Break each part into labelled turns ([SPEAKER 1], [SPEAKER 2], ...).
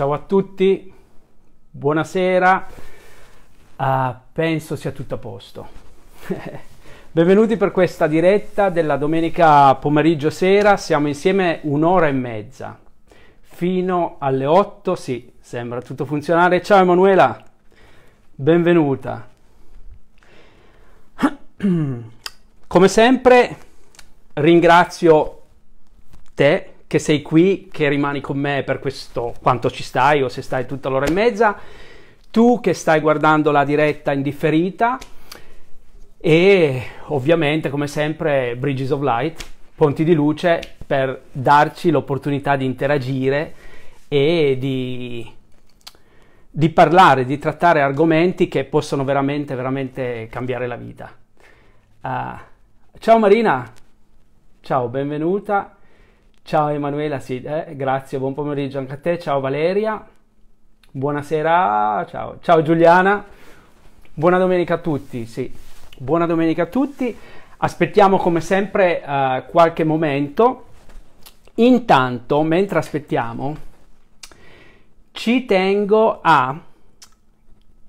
[SPEAKER 1] Ciao a tutti, buonasera, uh, penso sia tutto a posto. Benvenuti per questa diretta della domenica pomeriggio sera, siamo insieme un'ora e mezza, fino alle 8, sì, sembra tutto funzionare. Ciao Emanuela, benvenuta. Come sempre ringrazio te che sei qui, che rimani con me per questo quanto ci stai o se stai tutta l'ora e mezza, tu che stai guardando la diretta indifferita e ovviamente come sempre Bridges of Light, Ponti di Luce per darci l'opportunità di interagire e di, di parlare, di trattare argomenti che possono veramente, veramente cambiare la vita. Uh, ciao Marina, ciao, benvenuta. Ciao Emanuela, sì, eh, grazie, buon pomeriggio anche a te, ciao Valeria, buonasera, ciao, ciao Giuliana, buona domenica a tutti, sì, buona domenica a tutti, aspettiamo come sempre eh, qualche momento, intanto mentre aspettiamo ci tengo a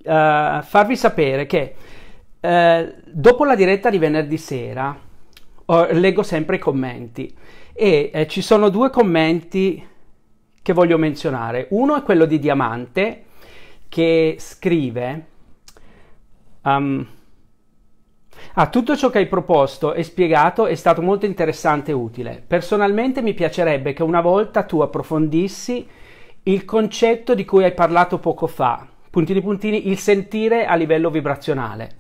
[SPEAKER 1] eh, farvi sapere che eh, dopo la diretta di venerdì sera oh, leggo sempre i commenti e eh, ci sono due commenti che voglio menzionare. Uno è quello di Diamante che scrive um, ah, tutto ciò che hai proposto e spiegato è stato molto interessante e utile. Personalmente mi piacerebbe che una volta tu approfondissi il concetto di cui hai parlato poco fa, puntini puntini, il sentire a livello vibrazionale.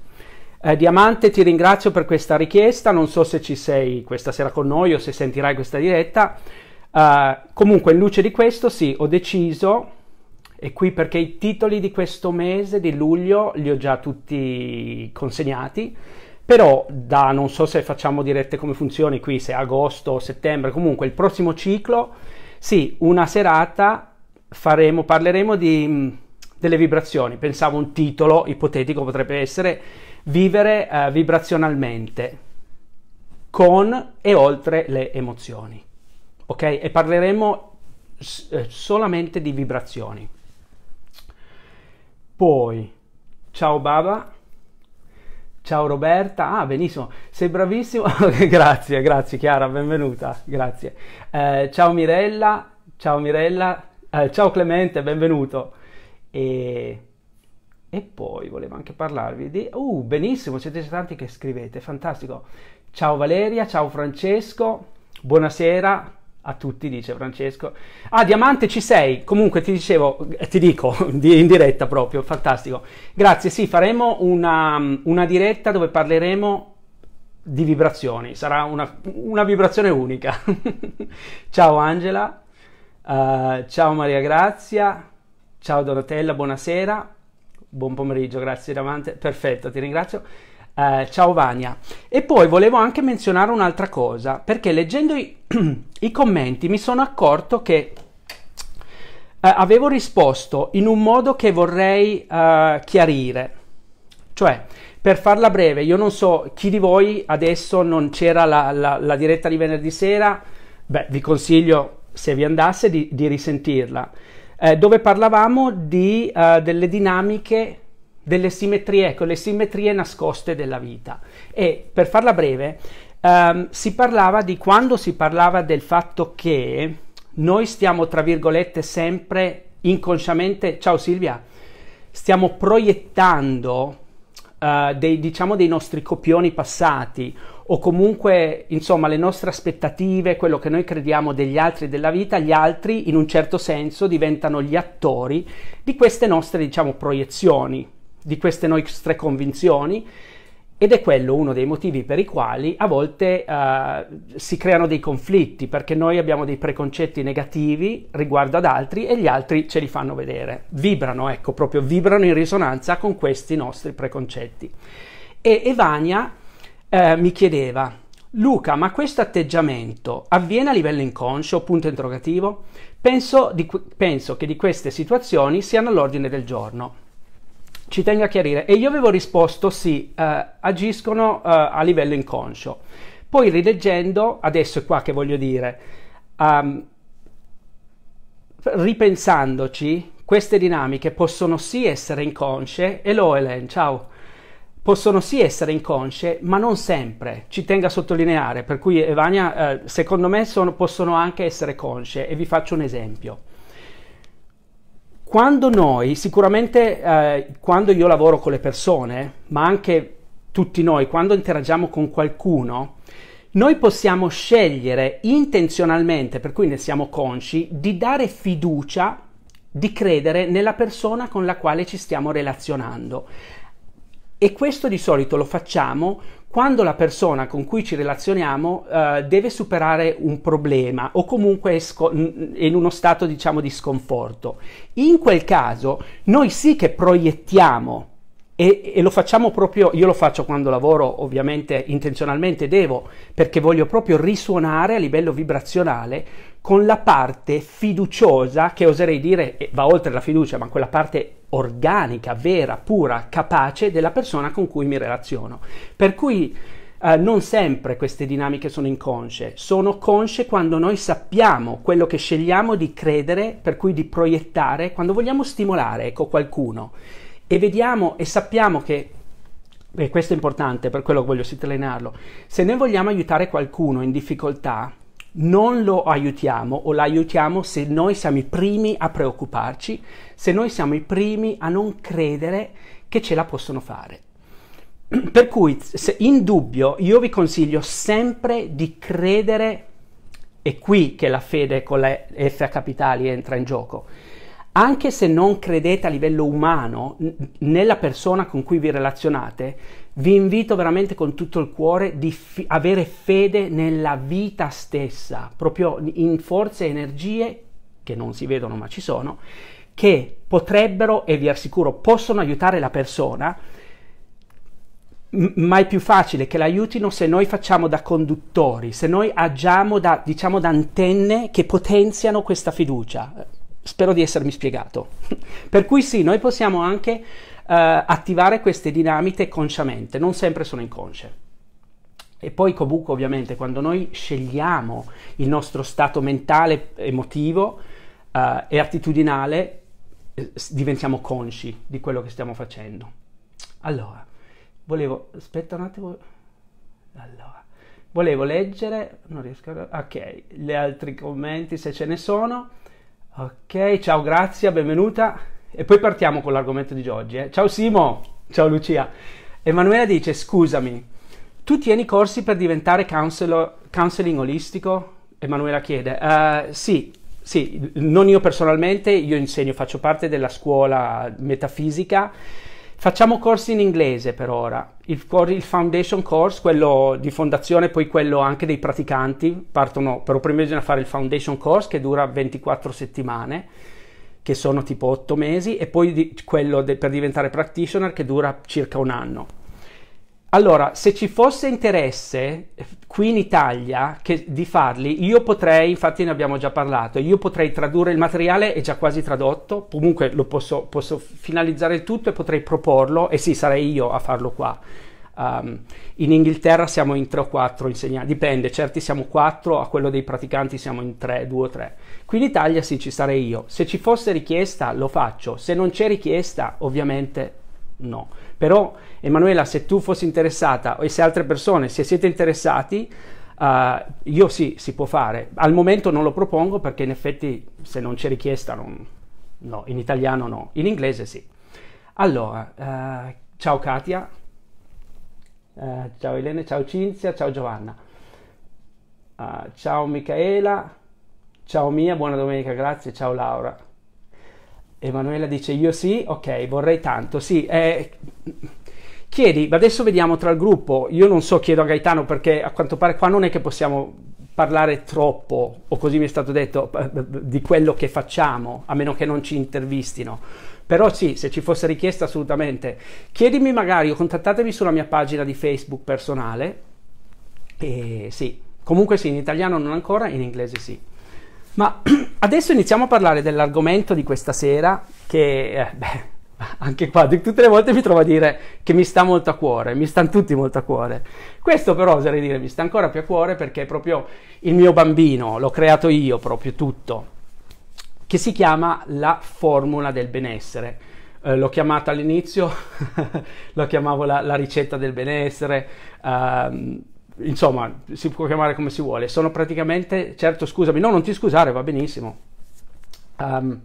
[SPEAKER 1] Eh, Diamante, ti ringrazio per questa richiesta, non so se ci sei questa sera con noi o se sentirai questa diretta. Uh, comunque, in luce di questo, sì, ho deciso, e qui perché i titoli di questo mese, di luglio, li ho già tutti consegnati, però da, non so se facciamo dirette come funzioni qui, se agosto o settembre, comunque il prossimo ciclo, sì, una serata faremo, parleremo di, delle vibrazioni, pensavo un titolo ipotetico potrebbe essere vivere eh, vibrazionalmente con e oltre le emozioni. Ok? E parleremo s- eh, solamente di vibrazioni. Poi, ciao Baba. Ciao Roberta, ah benissimo, sei bravissimo, grazie, grazie Chiara, benvenuta, grazie. Eh, ciao Mirella, ciao Mirella, eh, ciao Clemente, benvenuto. E e poi volevo anche parlarvi di... Uh, benissimo, siete tanti che scrivete, fantastico. Ciao Valeria, ciao Francesco, buonasera a tutti, dice Francesco. Ah, Diamante ci sei, comunque ti dicevo, eh, ti dico, in diretta proprio, fantastico. Grazie, sì, faremo una, una diretta dove parleremo di vibrazioni, sarà una, una vibrazione unica. ciao Angela, uh, ciao Maria Grazia, ciao Donatella, buonasera buon pomeriggio, grazie Damante, perfetto, ti ringrazio. Uh, ciao Vania. E poi volevo anche menzionare un'altra cosa, perché leggendo i, i commenti mi sono accorto che uh, avevo risposto in un modo che vorrei uh, chiarire. Cioè, per farla breve, io non so chi di voi adesso non c'era la, la, la diretta di venerdì sera, beh, vi consiglio se vi andasse di, di risentirla eh, dove parlavamo di, uh, delle dinamiche, delle simmetrie, ecco, le simmetrie nascoste della vita. E per farla breve, um, si parlava di quando si parlava del fatto che noi stiamo, tra virgolette, sempre inconsciamente, ciao Silvia, stiamo proiettando eh, dei, diciamo, dei nostri copioni passati o comunque insomma le nostre aspettative, quello che noi crediamo degli altri della vita, gli altri in un certo senso diventano gli attori di queste nostre diciamo proiezioni, di queste nostre convinzioni ed è quello uno dei motivi per i quali a volte uh, si creano dei conflitti, perché noi abbiamo dei preconcetti negativi riguardo ad altri e gli altri ce li fanno vedere. Vibrano, ecco, proprio vibrano in risonanza con questi nostri preconcetti. E Evania uh, mi chiedeva, Luca, ma questo atteggiamento avviene a livello inconscio? Punto interrogativo? Penso, di, penso che di queste situazioni siano all'ordine del giorno ci tengo a chiarire. E io avevo risposto sì, eh, agiscono eh, a livello inconscio. Poi rileggendo, adesso è qua che voglio dire, um, ripensandoci, queste dinamiche possono sì essere inconsce, hello Elen, ciao, possono sì essere inconsce, ma non sempre, ci tengo a sottolineare, per cui Evania, eh, secondo me sono, possono anche essere consce e vi faccio un esempio. Quando noi, sicuramente eh, quando io lavoro con le persone, ma anche tutti noi, quando interagiamo con qualcuno, noi possiamo scegliere intenzionalmente, per cui ne siamo consci, di dare fiducia, di credere nella persona con la quale ci stiamo relazionando. E questo di solito lo facciamo quando la persona con cui ci relazioniamo eh, deve superare un problema o comunque è sco- in uno stato diciamo di sconforto. In quel caso noi sì che proiettiamo e, e, lo facciamo proprio, io lo faccio quando lavoro ovviamente intenzionalmente devo perché voglio proprio risuonare a livello vibrazionale con la parte fiduciosa che oserei dire va oltre la fiducia ma quella parte organica, vera, pura, capace della persona con cui mi relaziono. Per cui eh, non sempre queste dinamiche sono inconsce, sono consce quando noi sappiamo quello che scegliamo di credere, per cui di proiettare, quando vogliamo stimolare ecco, qualcuno e vediamo e sappiamo che e questo è importante, per quello voglio sottolinearlo, se noi vogliamo aiutare qualcuno in difficoltà, non lo aiutiamo o l'aiutiamo se noi siamo i primi a preoccuparci, se noi siamo i primi a non credere che ce la possono fare. Per cui, in dubbio, io vi consiglio sempre di credere, è qui che la fede con la F a capitali entra in gioco, anche se non credete a livello umano nella persona con cui vi relazionate, vi invito veramente con tutto il cuore di f- avere fede nella vita stessa, proprio in forze e energie che non si vedono ma ci sono, che potrebbero e vi assicuro possono aiutare la persona, m- ma è più facile che l'aiutino se noi facciamo da conduttori, se noi agiamo da, diciamo, da antenne che potenziano questa fiducia. Spero di essermi spiegato. per cui sì, noi possiamo anche eh, attivare queste dinamiche consciamente, non sempre sono inconsce. E poi comunque ovviamente quando noi scegliamo il nostro stato mentale, emotivo eh, e attitudinale, eh, diventiamo consci di quello che stiamo facendo. Allora, volevo... aspetta un attimo... Allora, volevo leggere... non riesco a... ok, gli altri commenti se ce ne sono. Ok, ciao, grazie, benvenuta. E poi partiamo con l'argomento di oggi. Eh. Ciao Simo, ciao Lucia. Emanuela dice, scusami, tu tieni corsi per diventare counselor, counseling olistico? Emanuela chiede, uh, sì, sì, non io personalmente, io insegno, faccio parte della scuola metafisica. Facciamo corsi in inglese per ora, il, il, foundation course, quello di fondazione, poi quello anche dei praticanti, partono per primo bisogna fare il foundation course che dura 24 settimane che sono tipo otto mesi, e poi di, quello de, per diventare practitioner che dura circa un anno. Allora, se ci fosse interesse eh, qui in Italia che, di farli, io potrei, infatti ne abbiamo già parlato, io potrei tradurre il materiale, è già quasi tradotto, comunque lo posso, posso finalizzare il tutto e potrei proporlo, e sì, sarei io a farlo qua. Um, in Inghilterra siamo in tre o quattro insegnanti, dipende, certi siamo quattro, a quello dei praticanti siamo in tre, due o tre. Qui in Italia sì, ci sarei io. Se ci fosse richiesta lo faccio, se non c'è richiesta ovviamente no. Però Emanuela, se tu fossi interessata o se altre persone, se siete interessati, uh, io sì, si può fare. Al momento non lo propongo perché in effetti se non c'è richiesta non... no, in italiano no, in inglese sì. Allora, uh, ciao Katia, uh, ciao Elena, ciao Cinzia, ciao Giovanna, ciao Michaela. Ciao Mia, buona domenica, grazie, ciao Laura. Emanuela dice io sì, ok, vorrei tanto, sì. Eh, chiedi, adesso vediamo tra il gruppo, io non so, chiedo a Gaetano perché a quanto pare qua non è che possiamo parlare troppo, o così mi è stato detto, eh, eh, di quello che facciamo, a meno che non ci intervistino. Però sì, se ci fosse richiesta assolutamente. Chiedimi magari o contattatemi sulla mia pagina di Facebook personale. E sì, comunque sì, in italiano non ancora, in inglese sì. Ma adesso iniziamo a parlare dell'argomento di questa sera che, eh, beh, anche qua, tutte le volte mi trovo a dire che mi sta molto a cuore, mi stanno tutti molto a cuore. Questo però oserei dire mi sta ancora più a cuore perché è proprio il mio bambino, l'ho creato io proprio tutto, che si chiama la formula del benessere. Eh, l'ho chiamata all'inizio, lo chiamavo la, la, ricetta del benessere, ehm, insomma, si può chiamare come si vuole, sono praticamente, certo scusami, no, non ti scusare, va benissimo. Um,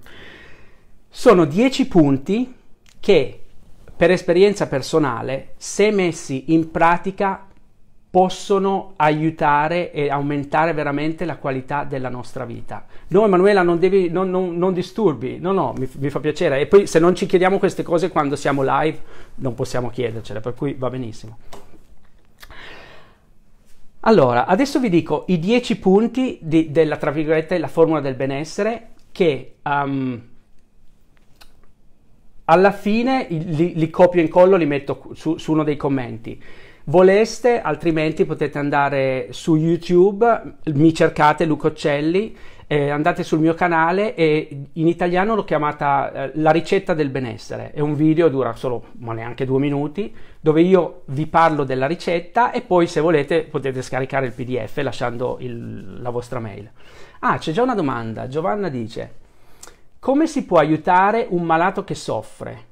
[SPEAKER 1] sono 10 punti che per esperienza personale, se messi in pratica, possono aiutare e aumentare veramente la qualità della nostra vita. No, Emanuela, non, devi, non, non, non disturbi, no, no, mi, mi fa piacere. E poi se non ci chiediamo queste cose quando siamo live, non possiamo chiedercele, per cui va benissimo. Allora, adesso vi dico i 10 punti di, della, tra virgolette, la formula del benessere che um, alla fine li, li, copio e incollo, li metto su, su uno dei commenti voleste, altrimenti potete andare su YouTube, mi cercate Lucocelli eh, andate sul mio canale e in italiano l'ho chiamata eh, La ricetta del benessere. È un video, dura solo ma neanche due minuti, dove io vi parlo della ricetta e poi se volete potete scaricare il PDF lasciando il, la vostra mail. Ah, c'è già una domanda. Giovanna dice, come si può aiutare un malato che soffre?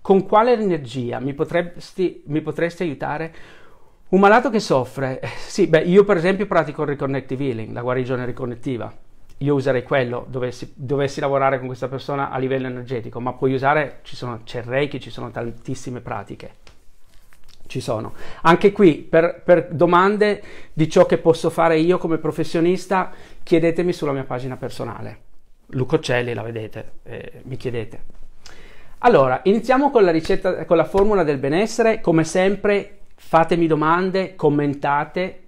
[SPEAKER 1] Con quale energia mi, potresti, mi potresti aiutare? Un malato che soffre, eh, sì, beh, io per esempio pratico il reconnective healing, la guarigione riconnettiva io userei quello, dovessi, dovessi, lavorare con questa persona a livello energetico, ma puoi usare, ci sono, c'è Reiki, ci sono tantissime pratiche. Ci sono. Anche qui, per, per domande di ciò che posso fare io come professionista, chiedetemi sulla mia pagina personale. Lucocelli, la vedete, eh, mi chiedete. Allora, iniziamo con la ricetta, con la formula del benessere. Come sempre, fatemi domande, commentate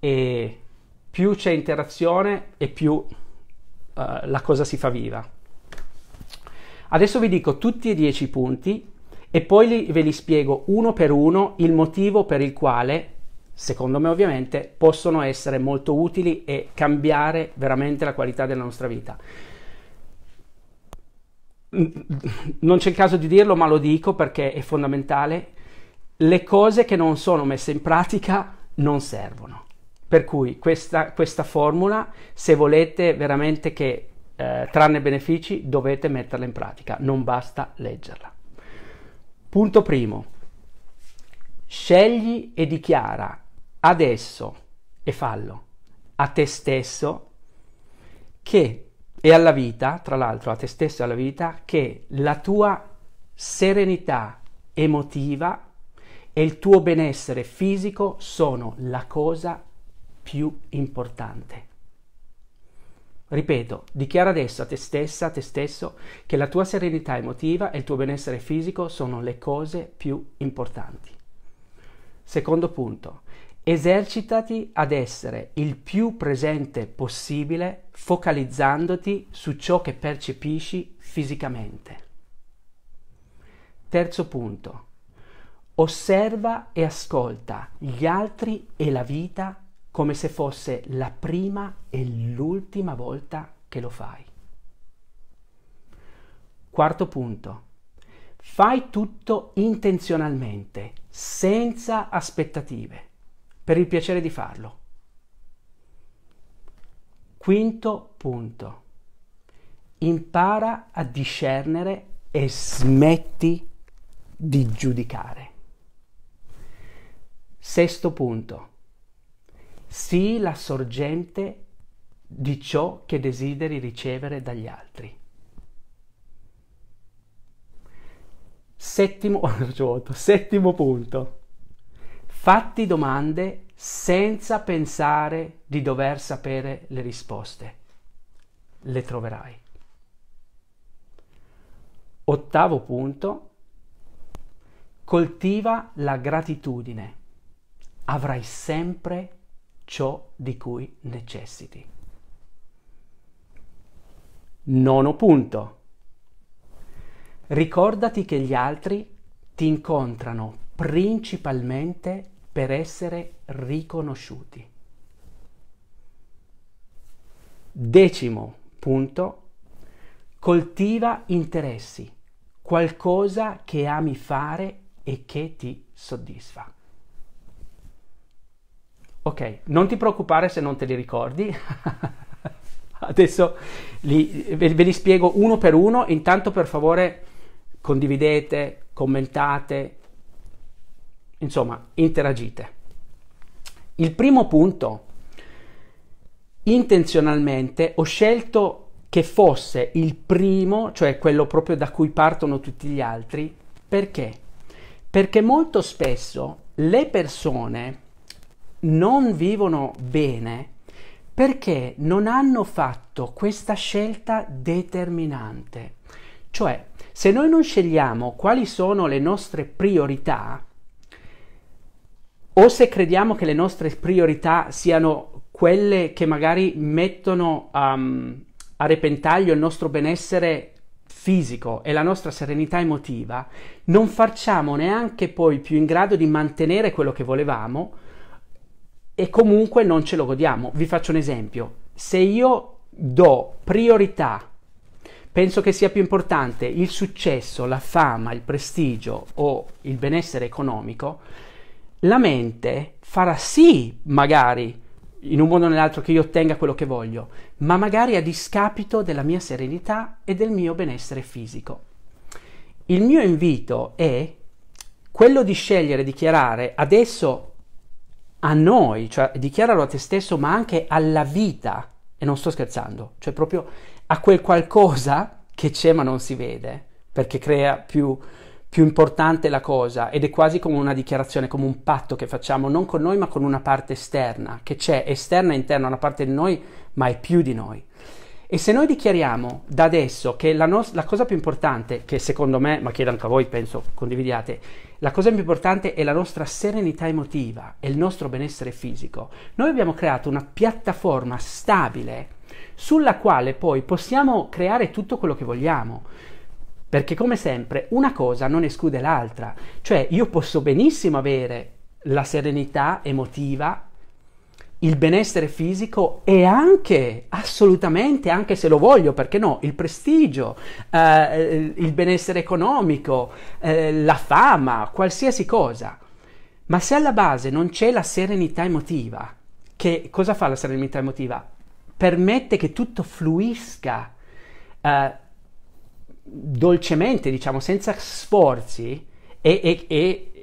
[SPEAKER 1] e più c'è interazione e più uh, la cosa si fa viva. Adesso vi dico tutti e dieci i punti e poi li, ve li spiego uno per uno il motivo per il quale, secondo me ovviamente, possono essere molto utili e cambiare veramente la qualità della nostra vita. Non c'è il caso di dirlo, ma lo dico perché è fondamentale. Le cose che non sono messe in pratica non servono. Per cui questa, questa formula, se volete veramente che eh, tranne benefici, dovete metterla in pratica, non basta leggerla. Punto primo, scegli e dichiara adesso e fallo a te stesso che e alla vita, tra l'altro a te stesso e alla vita, che la tua serenità emotiva e il tuo benessere fisico sono la cosa più importante. Ripeto, dichiara adesso a te stessa, a te stesso, che la tua serenità emotiva e il tuo benessere fisico sono le cose più importanti. Secondo punto, esercitati ad essere il più presente possibile focalizzandoti su ciò che percepisci fisicamente. Terzo punto, osserva e ascolta gli altri e la vita come se fosse la prima e l'ultima volta che lo fai. Quarto punto. Fai tutto intenzionalmente, senza aspettative, per il piacere di farlo. Quinto punto. Impara a discernere e smetti di giudicare. Sesto punto sii la sorgente di ciò che desideri ricevere dagli altri. Settimo, settimo punto. Fatti domande senza pensare di dover sapere le risposte. Le troverai. Ottavo punto. Coltiva la gratitudine. Avrai sempre ciò di cui necessiti. Nono punto. Ricordati che gli altri ti incontrano principalmente per essere riconosciuti. Decimo punto. Coltiva interessi, qualcosa che ami fare e che ti soddisfa. Ok, non ti preoccupare se non te li ricordi. Adesso li, ve, ve, li spiego uno per uno. Intanto, per favore, condividete, commentate, insomma, interagite. Il primo punto, intenzionalmente ho scelto che fosse il primo, cioè quello proprio da cui partono tutti gli altri, perché? Perché molto spesso le persone non vivono bene perché non hanno fatto questa scelta determinante. Cioè, se noi non scegliamo quali sono le nostre priorità, o se crediamo che le nostre priorità siano quelle che magari mettono um, a repentaglio il nostro benessere fisico e la nostra serenità emotiva, non facciamo neanche poi più in grado di mantenere quello che volevamo, e comunque non ce lo godiamo. Vi faccio un esempio. Se io do priorità, penso che sia più importante il successo, la fama, il prestigio o il benessere economico, la mente farà sì, magari, in un modo o nell'altro che io ottenga quello che voglio, ma magari a discapito della mia serenità e del mio benessere fisico. Il mio invito è quello di scegliere, dichiarare adesso a noi, cioè dichiaralo a te stesso, ma anche alla vita, e non sto scherzando, cioè proprio a quel qualcosa che c'è ma non si vede, perché crea più, più importante la cosa ed è quasi come una dichiarazione, come un patto che facciamo non con noi ma con una parte esterna, che c'è esterna e interna, una parte di noi ma è più di noi. E se noi dichiariamo da adesso che la, no- la, cosa più importante, che secondo me, ma chiedo anche a voi penso condividiate, la cosa più importante è la nostra serenità emotiva e il nostro benessere fisico, noi abbiamo creato una piattaforma stabile sulla quale poi possiamo creare tutto quello che vogliamo. Perché come sempre una cosa non esclude l'altra, cioè io posso benissimo avere la serenità emotiva il benessere fisico e anche, assolutamente, anche se lo voglio, perché no, il prestigio, eh, il benessere economico, eh, la fama, qualsiasi cosa. Ma se alla base non c'è la serenità emotiva, che cosa fa la serenità emotiva? Permette che tutto fluisca eh, dolcemente, diciamo, senza sforzi e, e, e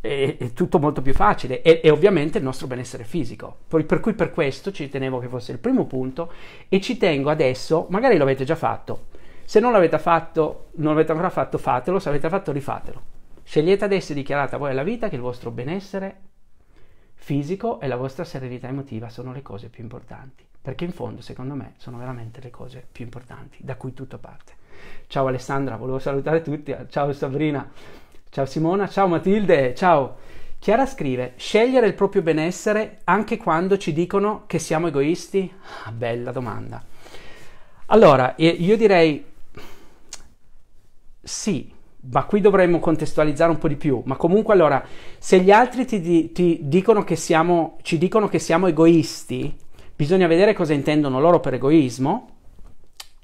[SPEAKER 1] è, è tutto molto più facile e, e, ovviamente il nostro benessere fisico. Poi, per cui per questo ci tenevo che fosse il primo punto e ci tengo adesso, magari lo avete già fatto, se non l'avete fatto, non l'avete ancora fatto, fatelo, se l'avete fatto rifatelo. Scegliete adesso e dichiarate a voi alla vita che il vostro benessere fisico e la vostra serenità emotiva sono le cose più importanti, perché in fondo secondo me sono veramente le cose più importanti da cui tutto parte. Ciao Alessandra, volevo salutare tutti, ciao Sabrina. Ciao Simona, ciao Matilde, ciao. Chiara scrive, scegliere il proprio benessere anche quando ci dicono che siamo egoisti? Ah, bella domanda. Allora, io direi sì, ma qui dovremmo contestualizzare un po' di più. Ma comunque allora, se gli altri ti, ti dicono siamo, ci dicono che siamo egoisti, bisogna vedere cosa intendono loro per egoismo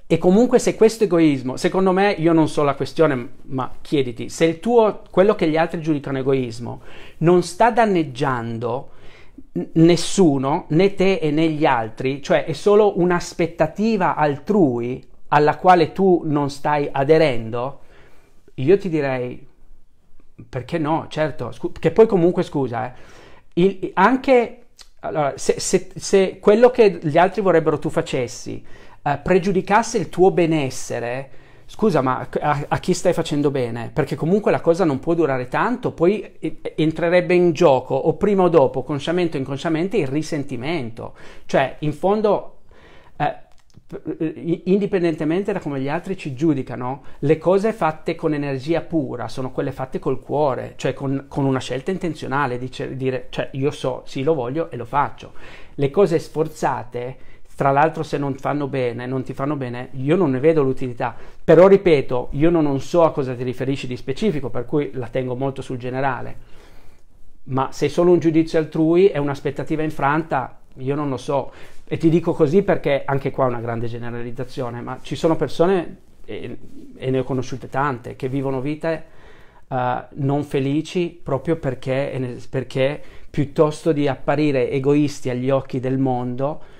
[SPEAKER 1] e comunque se questo egoismo, secondo me io non so la questione, ma chiediti, se il tuo, quello che gli altri giudicano egoismo, non sta danneggiando nessuno, né te e né gli altri, cioè è solo un'aspettativa altrui alla quale tu non stai aderendo, io ti direi perché no, certo, scu- che poi comunque scusa, eh, il, anche allora, se, se, se quello che gli altri vorrebbero tu facessi eh, pregiudicasse il tuo benessere, scusa, ma a, a, chi stai facendo bene? Perché comunque la cosa non può durare tanto, poi entrerebbe in gioco o prima o dopo, consciamente o inconsciamente, il risentimento. Cioè, in fondo, eh, indipendentemente da come gli altri ci giudicano, le cose fatte con energia pura sono quelle fatte col cuore, cioè con, con una scelta intenzionale, di dire, cioè io so, sì lo voglio e lo faccio. Le cose sforzate tra l'altro se non fanno bene, non ti fanno bene, io non ne vedo l'utilità. Però ripeto, io non so a cosa ti riferisci di specifico, per cui la tengo molto sul generale. Ma se è solo un giudizio altrui è un'aspettativa infranta, io non lo so. E ti dico così perché anche qua è una grande generalizzazione, ma ci sono persone, e, e ne ho conosciute tante, che vivono vite uh, non felici proprio perché, perché piuttosto di apparire egoisti agli occhi del mondo,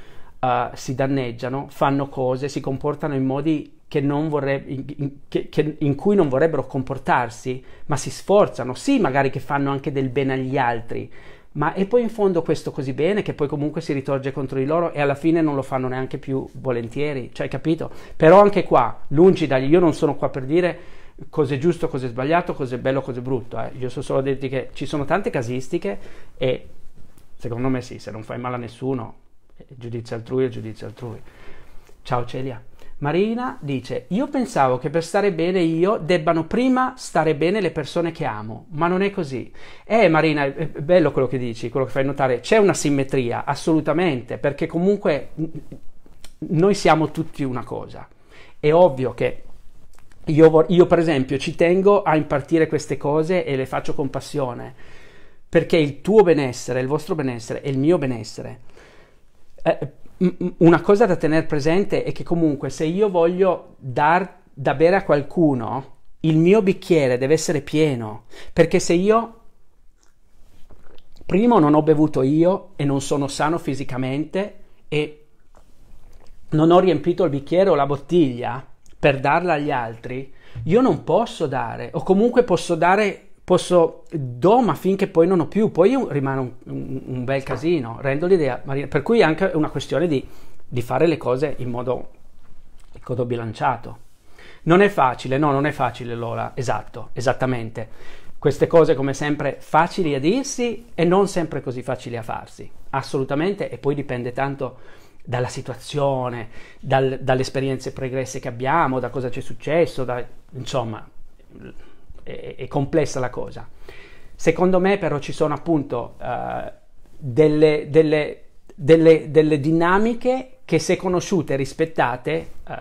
[SPEAKER 1] uh, si danneggiano, fanno cose, si comportano in modi che non vorreb- in, che, che, in cui non vorrebbero comportarsi, ma si sforzano, sì magari che fanno anche del bene agli altri, ma è poi in fondo questo così bene che poi comunque si ritorge contro di loro e alla fine non lo fanno neanche più volentieri, cioè capito? Però anche qua, lungi dagli, io non sono qua per dire cos'è giusto, cos'è sbagliato, cos'è bello, cos'è brutto, eh. io so solo dirti che ci sono tante casistiche e secondo me sì, se non fai male a nessuno il eh, giudizio altrui è giudizio altrui. Ciao Celia. Marina dice, io pensavo che per stare bene io debbano prima stare bene le persone che amo, ma non è così. Eh Marina, è bello quello che dici, quello che fai notare, c'è una simmetria, assolutamente, perché comunque noi siamo tutti una cosa. È ovvio che io, io per esempio ci tengo a impartire queste cose e le faccio con passione, perché il tuo benessere, il vostro benessere e il mio benessere eh, una cosa da tenere presente è che comunque se io voglio dar da bere a qualcuno, il mio bicchiere deve essere pieno, perché se io primo non ho bevuto io e non sono sano fisicamente e non ho riempito il bicchiere o la bottiglia per darla agli altri, io non posso dare, o comunque posso dare posso do ma finché poi non ho più, poi rimane un, un, un bel casino, rendo l'idea, per cui è anche una questione di, di fare le cose in modo, in modo bilanciato. Non è facile, no, non è facile Lola, esatto, esattamente. Queste cose come sempre facili a dirsi e non sempre così facili a farsi, assolutamente, e poi dipende tanto dalla situazione, dal, dalle esperienze pregresse che abbiamo, da cosa ci è successo, da, insomma, è, è complessa la cosa. Secondo me però ci sono appunto uh, delle, delle, delle, delle, dinamiche che se conosciute e rispettate uh,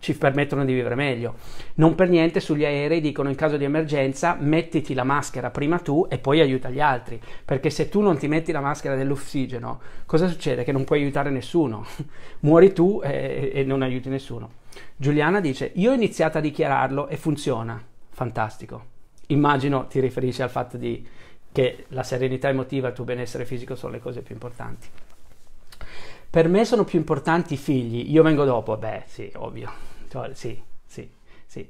[SPEAKER 1] ci permettono di vivere meglio. Non per niente sugli aerei dicono in caso di emergenza mettiti la maschera prima tu e poi aiuta gli altri, perché se tu non ti metti la maschera dell'ossigeno, cosa succede? Che non puoi aiutare nessuno, muori tu e, e non aiuti nessuno. Giuliana dice, io ho iniziato a dichiararlo e funziona fantastico. Immagino ti riferisci al fatto di, che la serenità emotiva e il tuo benessere fisico sono le cose più importanti. Per me sono più importanti i figli, io vengo dopo, beh sì, ovvio, cioè, sì, sì, sì.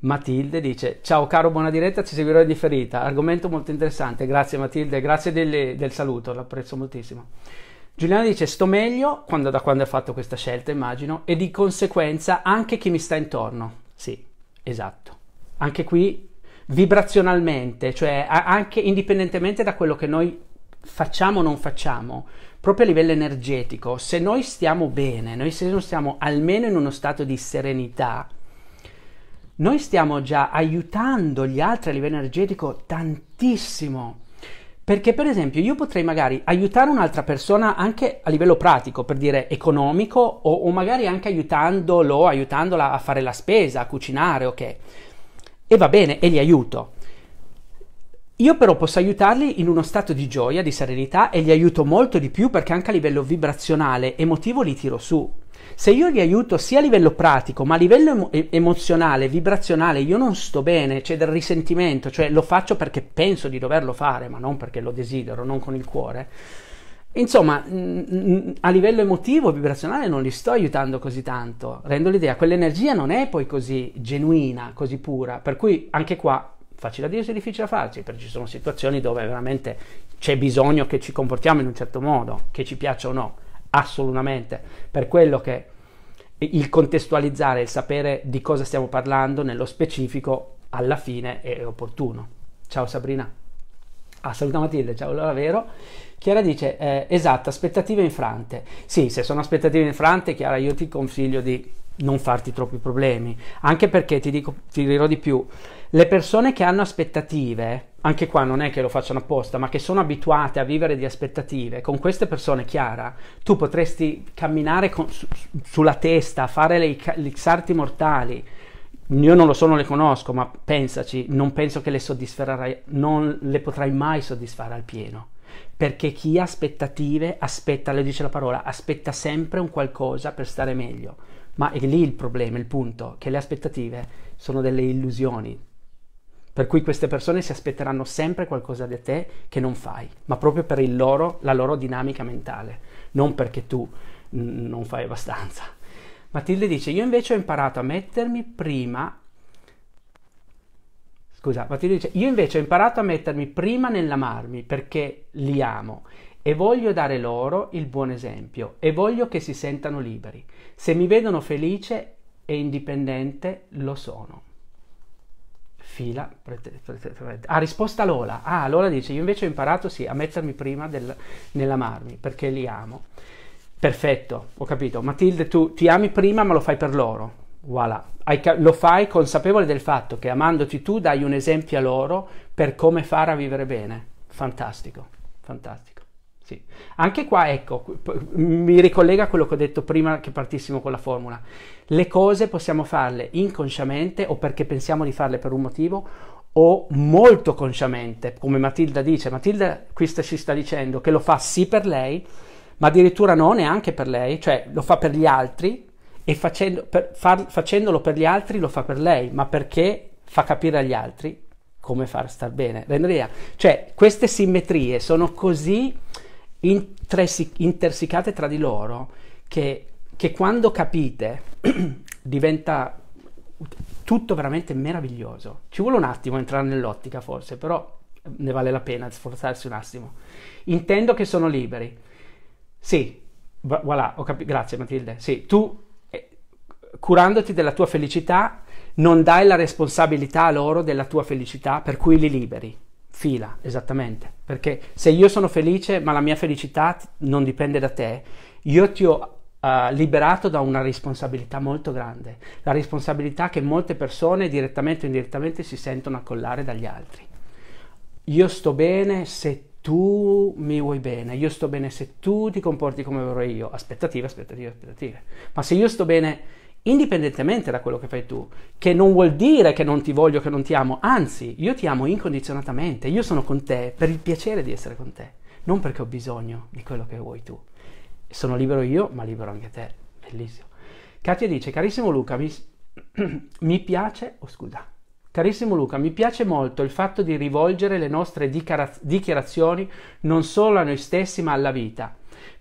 [SPEAKER 1] Matilde dice, ciao caro, buona diretta, ci seguirò di ferita. argomento molto interessante, grazie Matilde, grazie delle, del saluto, l'apprezzo moltissimo. Giuliana dice, sto meglio quando, da quando ho fatto questa scelta, immagino, e di conseguenza anche chi mi sta intorno, sì, Esatto. Anche qui vibrazionalmente, cioè anche indipendentemente da quello che noi facciamo o non facciamo, proprio a livello energetico, se noi stiamo bene, noi se noi stiamo almeno in uno stato di serenità, noi stiamo già aiutando gli altri a livello energetico tantissimo perché per esempio io potrei magari aiutare un'altra persona anche a livello pratico, per dire economico, o, o magari anche aiutandolo, aiutandola a fare la spesa, a cucinare, ok. E va bene, e li aiuto. Io però posso aiutarli in uno stato di gioia, di serenità e li aiuto molto di più perché anche a livello vibrazionale, emotivo li tiro su. Se io vi aiuto sia a livello pratico, ma a livello emo- emozionale, vibrazionale, io non sto bene, c'è del risentimento, cioè lo faccio perché penso di doverlo fare, ma non perché lo desidero, non con il cuore. Insomma, a livello emotivo, vibrazionale, non li sto aiutando così tanto. Rendo l'idea, quell'energia non è poi così genuina, così pura. Per cui anche qua, facile a dirsi, difficile a farci, perché ci sono situazioni dove veramente c'è bisogno che ci comportiamo in un certo modo, che ci piaccia o no assolutamente, per quello che il contestualizzare, il sapere di cosa stiamo parlando nello specifico alla fine è opportuno. Ciao Sabrina. Ah, saluta Matilde, ciao Laura Vero. Chiara dice, eh, esatto, aspettative infrante. Sì, se sono aspettative infrante, Chiara, io ti consiglio di non farti troppi problemi, anche perché ti dico, ti dirò di più, le persone che hanno aspettative, anche qua non è che lo facciano apposta, ma che sono abituate a vivere di aspettative, con queste persone, Chiara, tu potresti camminare con, su, sulla testa, fare le, le sarti mortali. Io non lo so, non le conosco, ma pensaci, non penso che le soddisferai, non le potrai mai soddisfare al pieno. Perché chi ha aspettative aspetta, le dice la parola, aspetta sempre un qualcosa per stare meglio. Ma è lì il problema, il punto, che le aspettative sono delle illusioni, per cui queste persone si aspetteranno sempre qualcosa da te che non fai, ma proprio per loro, la loro dinamica mentale, non perché tu n- non fai abbastanza. Matilde dice, io invece ho imparato a mettermi prima... Scusa, Matilde dice, io invece ho imparato a mettermi prima nell'amarmi perché li amo e voglio dare loro il buon esempio e voglio che si sentano liberi. Se mi vedono felice e indipendente, lo sono fila ha ah, risposta Lola ah Lola dice io invece ho imparato sì, a mettermi prima del, nell'amarmi perché li amo perfetto ho capito Matilde tu ti ami prima ma lo fai per loro voilà lo fai consapevole del fatto che amandoti tu dai un esempio a loro per come fare a vivere bene fantastico fantastico sì. Anche qua, ecco, mi ricollega a quello che ho detto prima che partissimo con la formula. Le cose possiamo farle inconsciamente o perché pensiamo di farle per un motivo o molto consciamente, come Matilda dice. Matilda qui ci sta dicendo che lo fa sì per lei, ma addirittura no neanche per lei, cioè lo fa per gli altri e facendo, per, far, facendolo per gli altri lo fa per lei, ma perché fa capire agli altri come far star bene. Andrea, cioè queste simmetrie sono così intersecate tra di loro che, che quando capite diventa tutto veramente meraviglioso. Ci vuole un attimo entrare nell'ottica forse, però ne vale la pena sforzarsi un attimo. Intendo che sono liberi. Sì, voilà, capi- grazie Matilde. Sì, tu eh, curandoti della tua felicità non dai la responsabilità a loro della tua felicità, per cui li liberi fila, esattamente. Perché se io sono felice, ma la mia felicità non dipende da te, io ti ho Uh, liberato da una responsabilità molto grande, la responsabilità che molte persone direttamente o indirettamente si sentono accollare dagli altri. Io sto bene se tu mi vuoi bene, io sto bene se tu ti comporti come vorrei io, aspettative, aspettative, aspettative. Ma se io sto bene indipendentemente da quello che fai tu, che non vuol dire che non ti voglio, che non ti amo, anzi, io ti amo incondizionatamente, io sono con te per il piacere di essere con te, non perché ho bisogno di quello che vuoi tu. Sono libero io, ma libero anche te. Bellissimo. Katia dice, carissimo Luca, mi, mi piace, oh scusa, Carissimo Luca, mi piace molto il fatto di rivolgere le nostre dichiarazioni non solo a noi stessi ma alla vita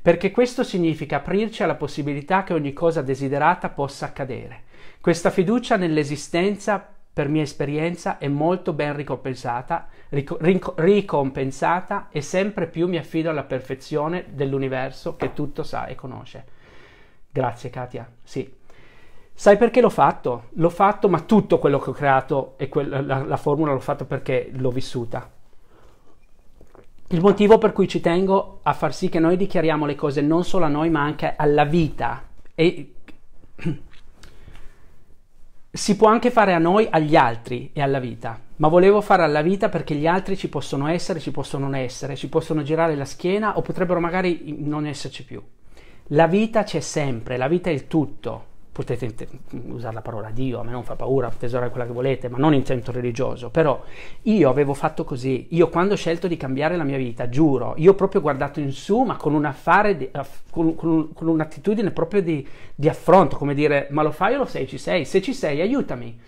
[SPEAKER 1] perché questo significa aprirci alla possibilità che ogni cosa desiderata possa accadere. Questa fiducia nell'esistenza, per mia esperienza, è molto ben ricompensata, ric- ric- ricompensata e sempre più mi affido alla perfezione dell'universo che tutto sa e conosce. Grazie Katia, sì. Sai perché l'ho fatto? L'ho fatto, ma tutto quello che ho creato e que- la, la formula l'ho fatto perché l'ho vissuta il motivo per cui ci tengo a far sì che noi dichiariamo le cose non solo a noi ma anche alla vita e si può anche fare a noi, agli altri e alla vita, ma volevo fare alla vita perché gli altri ci possono essere, ci possono non essere, ci possono girare la schiena o potrebbero magari non esserci più. La vita c'è sempre, la vita è il tutto potete usare la parola Dio, a me non fa paura, potete usare quella che volete, ma non in intento religioso, però io avevo fatto così, io quando ho scelto di cambiare la mia vita, giuro, io ho proprio guardato in su, ma con un affare, di, con, con, con, un'attitudine proprio di, di affronto, come dire, ma lo fai o lo sei, ci sei, se ci sei aiutami.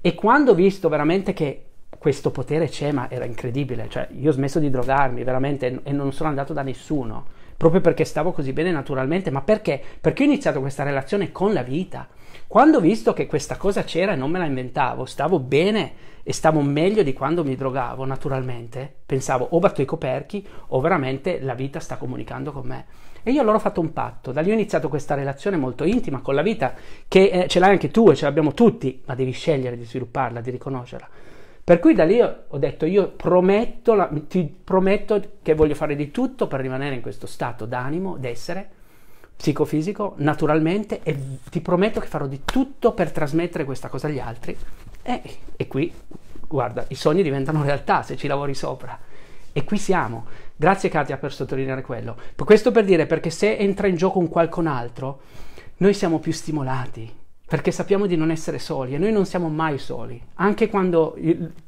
[SPEAKER 1] E quando ho visto veramente che questo potere c'è, ma era incredibile, cioè io ho smesso di drogarmi veramente e non sono andato da nessuno, proprio perché stavo così bene naturalmente, ma perché? Perché ho iniziato questa relazione con la vita. Quando ho visto che questa cosa c'era e non me la inventavo, stavo bene e stavo meglio di quando mi drogavo naturalmente, pensavo o batto i coperchi o veramente la vita sta comunicando con me. E io allora ho fatto un patto, da lì ho iniziato questa relazione molto intima con la vita, che eh, ce l'hai anche tu e ce l'abbiamo tutti, ma devi scegliere di svilupparla, di riconoscerla. Per cui da lì ho detto io prometto, la, ti prometto che voglio fare di tutto per rimanere in questo stato d'animo, d'essere psicofisico, naturalmente, e ti prometto che farò di tutto per trasmettere questa cosa agli altri. E, e qui, guarda, i sogni diventano realtà se ci lavori sopra. E qui siamo. Grazie Katia per sottolineare quello. Questo per dire perché se entra in gioco un qualcun altro, noi siamo più stimolati, perché sappiamo di non essere soli e noi non siamo mai soli, anche quando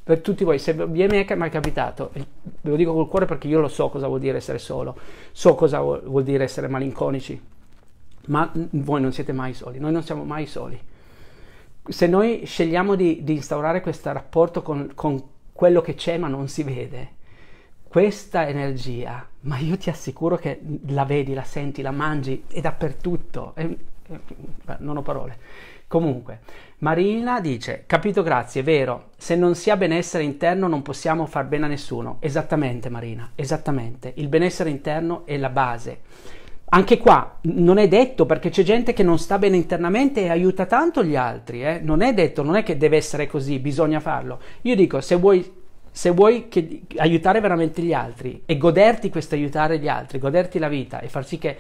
[SPEAKER 1] per tutti voi, se vi è mai capitato, ve lo dico col cuore perché io lo so cosa vuol dire essere solo, so cosa vuol dire essere malinconici, ma voi non siete mai soli, noi non siamo mai soli. Se noi scegliamo di, di instaurare questo rapporto con, con quello che c'è ma non si vede, questa energia, ma io ti assicuro che la vedi, la senti, la mangi, è dappertutto, è, non ho parole. Comunque, Marina dice, capito grazie, è vero, se non si ha benessere interno non possiamo far bene a nessuno. Esattamente Marina, esattamente. Il benessere interno è la base. Anche qua non è detto perché c'è gente che non sta bene internamente e aiuta tanto gli altri, eh? non è detto, non è che deve essere così, bisogna farlo. Io dico, se vuoi se vuoi che, aiutare veramente gli altri e goderti questo aiutare gli altri, goderti la vita e far sì che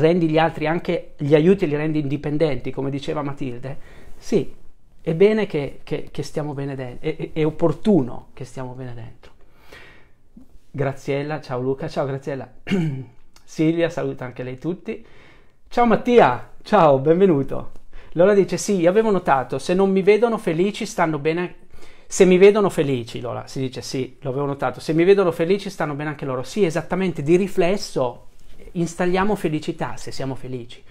[SPEAKER 1] rendi gli altri anche, gli aiuti e li rendi indipendenti, come diceva Matilde, sì, è bene che, che, che stiamo bene dentro, è, è, opportuno che stiamo bene dentro. Graziella, ciao Luca, ciao Graziella. Silvia saluta anche lei tutti. Ciao Mattia, ciao, benvenuto. Lola dice sì, avevo notato, se non mi vedono felici stanno bene, se mi vedono felici, Lola si dice sì, l'avevo notato, se mi vedono felici stanno bene anche loro. Sì, esattamente, di riflesso installiamo felicità se siamo felici.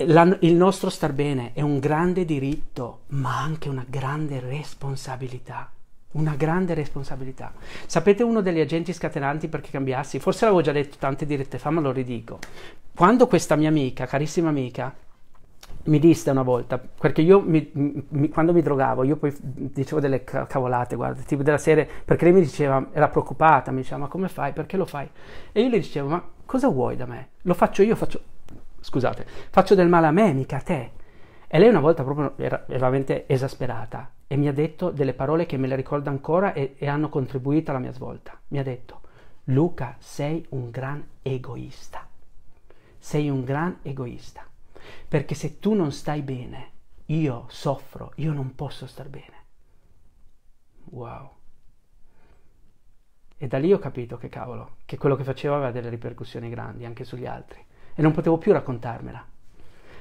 [SPEAKER 1] La, il nostro star bene è un grande diritto, ma anche una grande responsabilità. Una grande responsabilità. Sapete uno degli agenti scatenanti perché cambiassi? Forse l'avevo già detto tante dirette fa, ma lo ridico. Quando questa mia amica, carissima amica, mi disse una volta, perché io mi, mi, quando mi drogavo, io poi dicevo delle cavolate, guarda, tipo della serie, perché lei mi diceva, era preoccupata, mi diceva, ma come fai, perché lo fai? E io le dicevo, ma cosa vuoi da me? Lo faccio io, faccio, scusate, faccio del male a me, mica a te. E lei una volta proprio era veramente esasperata e mi ha detto delle parole che me le ricordo ancora e, e hanno contribuito alla mia svolta. Mi ha detto, Luca, sei un gran egoista. Sei un gran egoista perché se tu non stai bene, io soffro, io non posso star bene. Wow. E da lì ho capito che cavolo, che quello che facevo aveva delle ripercussioni grandi anche sugli altri e non potevo più raccontarmela.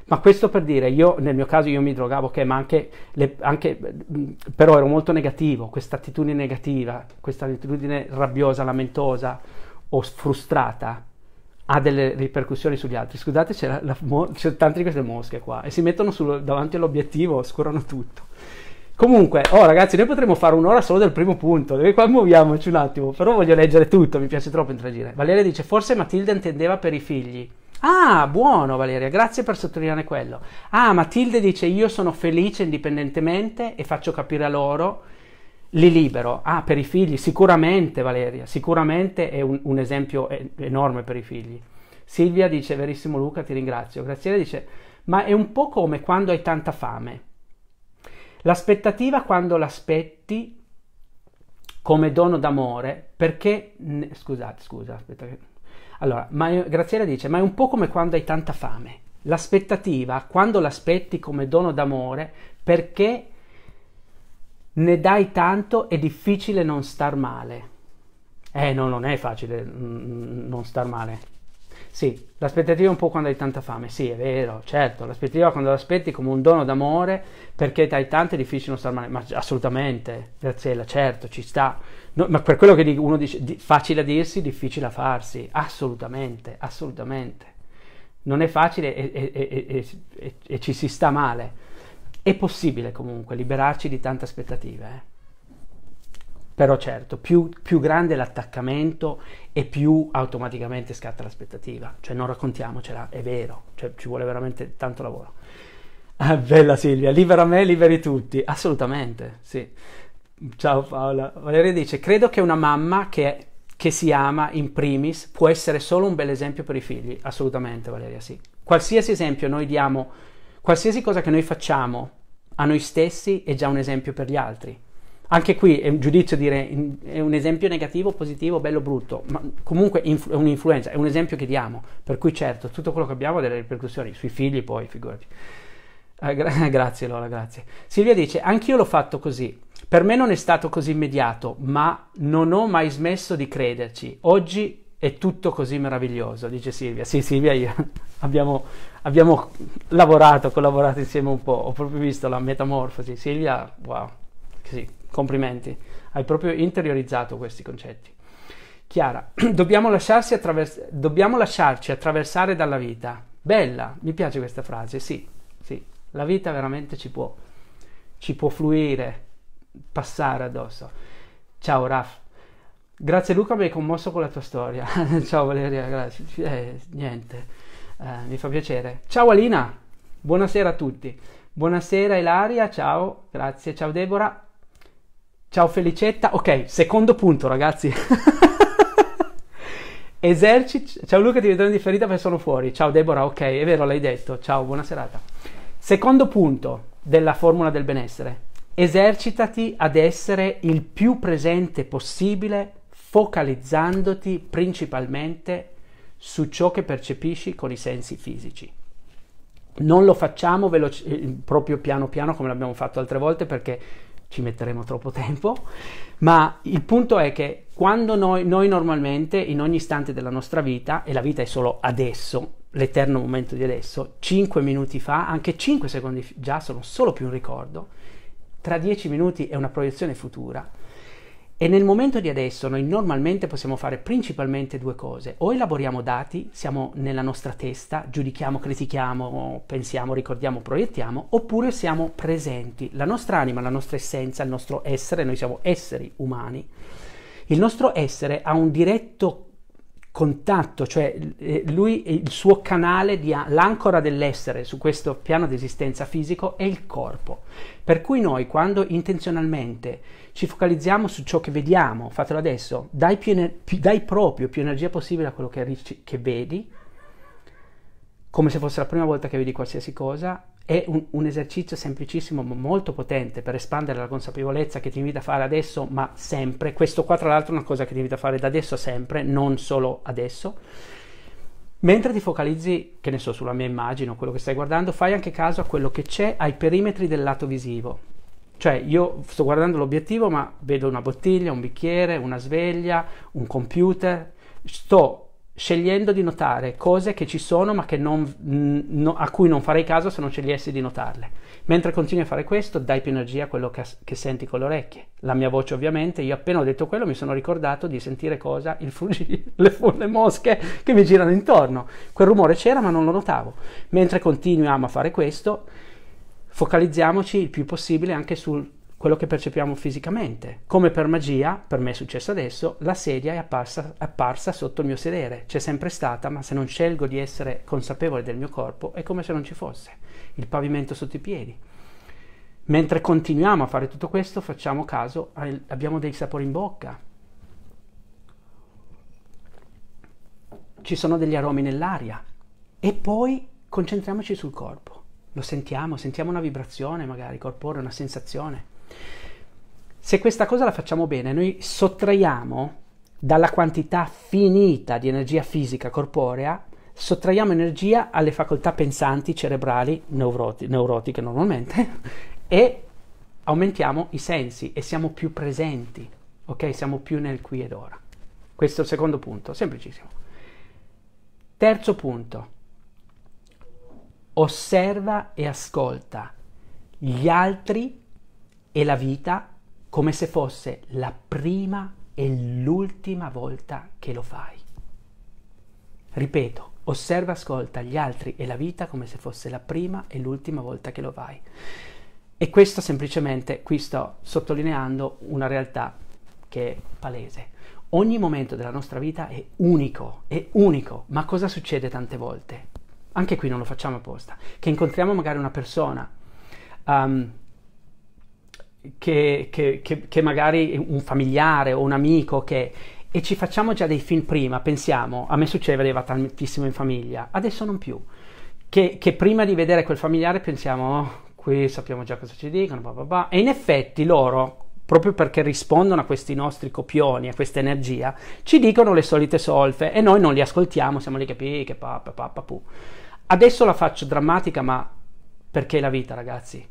[SPEAKER 1] Ma questo per dire, io nel mio caso io mi drogavo, ok, ma anche, le, anche però ero molto negativo, questa attitudine negativa, questa attitudine rabbiosa, lamentosa o frustrata ha delle ripercussioni sugli altri. Scusate, c'è, la, la, c'è tante di queste mosche qua e si mettono sul, davanti all'obiettivo, oscurano tutto. Comunque, oh ragazzi, noi potremmo fare un'ora solo del primo punto, dove qua muoviamoci un attimo, però voglio leggere tutto, mi piace troppo interagire. Valeria dice, forse Matilde intendeva per i figli. Ah, buono Valeria, grazie per sottolineare quello. Ah, Matilde dice, io sono felice indipendentemente e faccio capire a loro li libero. Ah, per i figli, sicuramente Valeria, sicuramente è un, un esempio enorme per i figli. Silvia dice, verissimo Luca, ti ringrazio. Graziella dice, ma è un po' come quando hai tanta fame. L'aspettativa quando l'aspetti come dono d'amore, perché... Scusate, scusa, aspetta Allora, ma, Graziella dice, ma è un po' come quando hai tanta fame. L'aspettativa, quando l'aspetti come dono d'amore, perché ne dai tanto è difficile non star male. Eh no, non è facile mm, mm, non star male. Sì, l'aspettativa è un po' quando hai tanta fame, sì, è vero, certo, l'aspettativa è quando l'aspetti come un dono d'amore perché dai tanto è difficile non star male, ma assolutamente, Graziella, certo, ci sta. No, ma per quello che uno dice, facile a dirsi, difficile a farsi, assolutamente, assolutamente. Non è facile e, e, e, e ci si sta male è possibile comunque liberarci di tante aspettative. Eh? Però certo, più, più grande l'attaccamento e più automaticamente scatta l'aspettativa. Cioè non raccontiamocela, è vero, cioè, ci vuole veramente tanto lavoro. Ah, bella Silvia, libera me, liberi tutti. Assolutamente, sì. Ciao Paola. Valeria dice, credo che una mamma che, che si ama in primis può essere solo un bel esempio per i figli. Assolutamente Valeria, sì. Qualsiasi esempio noi diamo, qualsiasi cosa che noi facciamo a noi stessi è già un esempio per gli altri. Anche qui è un giudizio dire è un esempio negativo, positivo, bello, brutto, ma comunque inf- è un'influenza, è un esempio che diamo, per cui certo tutto quello che abbiamo ha delle ripercussioni sui figli poi, figurati. Eh, gra- grazie Lola, grazie. Silvia dice, anch'io l'ho fatto così, per me non è stato così immediato, ma non ho mai smesso di crederci, oggi è tutto così meraviglioso, dice Silvia. Sì Silvia, io abbiamo abbiamo lavorato, collaborato insieme un po', ho proprio visto la metamorfosi. Silvia, wow, sì, complimenti, hai proprio interiorizzato questi concetti. Chiara, dobbiamo, attraver- dobbiamo lasciarci attraversare dalla vita. Bella, mi piace questa frase, sì, sì, la vita veramente ci può, ci può fluire, passare addosso. Ciao Raf, grazie Luca, mi hai commosso con la tua storia. Ciao Valeria, grazie. Eh, niente eh, mi fa piacere. Ciao Alina, buonasera a tutti. Buonasera Ilaria, ciao, grazie, ciao Deborah. Ciao Felicetta. Ok, secondo punto ragazzi. Eserciti. Ciao Luca, ti vedo in differita perché sono fuori. Ciao Deborah, ok, è vero, l'hai detto. Ciao, buona serata. Secondo punto della formula del benessere. Esercitati ad essere il più presente possibile, focalizzandoti principalmente su ciò che percepisci con i sensi fisici. Non lo facciamo veloce, eh, proprio piano piano come l'abbiamo fatto altre volte perché ci metteremo troppo tempo, ma il punto è che quando noi, noi normalmente in ogni istante della nostra vita, e la vita è solo adesso, l'eterno momento di adesso, 5 minuti fa, anche 5 secondi già sono solo più un ricordo, tra 10 minuti è una proiezione futura, e nel momento di adesso noi normalmente possiamo fare principalmente due cose, o elaboriamo dati, siamo nella nostra testa, giudichiamo, critichiamo, pensiamo, ricordiamo, proiettiamo, oppure siamo presenti, la nostra anima, la nostra essenza, il nostro essere, noi siamo esseri umani. Il nostro essere ha un diretto contatto, cioè eh, lui, il suo canale, di, l'ancora dell'essere su questo piano di esistenza fisico è il corpo. Per cui noi quando intenzionalmente ci focalizziamo su ciò che vediamo, fatelo adesso, dai, più, dai proprio più energia possibile a quello che, che vedi, come se fosse la prima volta che vedi qualsiasi cosa, è un, un, esercizio semplicissimo ma molto potente per espandere la consapevolezza che ti invita a fare adesso ma sempre. Questo qua tra l'altro è una cosa che ti invita a fare da adesso a sempre, non solo adesso. Mentre ti focalizzi, che ne so, sulla mia immagine o quello che stai guardando, fai anche caso a quello che c'è ai perimetri del lato visivo. Cioè io sto guardando l'obiettivo ma vedo una bottiglia, un bicchiere, una sveglia, un computer, sto scegliendo di notare cose che ci sono ma non, no, a cui non farei caso se non scegliessi di notarle. Mentre continui a fare questo, dai più energia a quello che, che, senti con le orecchie. La mia voce ovviamente, io appena ho detto quello mi sono ricordato di sentire cosa? Il fuggire, le, le mosche che mi girano intorno. Quel rumore c'era ma non lo notavo. Mentre continuiamo a fare questo, focalizziamoci il più possibile anche sul quello che percepiamo fisicamente. Come per magia, per me è successo adesso, la sedia è apparsa, apparsa, sotto il mio sedere. C'è sempre stata, ma se non scelgo di essere consapevole del mio corpo, è come se non ci fosse. Il pavimento sotto i piedi. Mentre continuiamo a fare tutto questo, facciamo caso, abbiamo dei sapori in bocca. Ci sono degli aromi nell'aria. E poi concentriamoci sul corpo. Lo sentiamo, sentiamo una vibrazione magari corporea, una sensazione. Se questa cosa la facciamo bene, noi sottraiamo dalla quantità finita di energia fisica corporea, sottraiamo energia alle facoltà pensanti, cerebrali, neuroti- neurotiche normalmente, e aumentiamo i sensi e siamo più presenti, ok? Siamo più nel qui ed ora. Questo è il secondo punto, semplicissimo. Terzo punto, osserva e ascolta gli altri e la vita come se fosse la prima e l'ultima volta che lo fai. Ripeto, osserva, ascolta gli altri e la vita come se fosse la prima e l'ultima volta che lo fai. E questo semplicemente, qui sto sottolineando una realtà che è palese. Ogni momento della nostra vita è unico, è unico, ma cosa succede tante volte? Anche qui non lo facciamo apposta, che incontriamo magari una persona, um, che, che, che, che magari un familiare o un amico che e ci facciamo già dei film prima, pensiamo, a me succedeva tantissimo in famiglia, adesso non più, che, che prima di vedere quel familiare pensiamo, oh, qui sappiamo già cosa ci dicono, blah, blah, blah. e in effetti loro, proprio perché rispondono a questi nostri copioni, a questa energia, ci dicono le solite solfe e noi non li ascoltiamo, siamo lì che pi, che pa, pa, pa, pa, pu. Adesso la faccio drammatica, ma perché è la vita, ragazzi,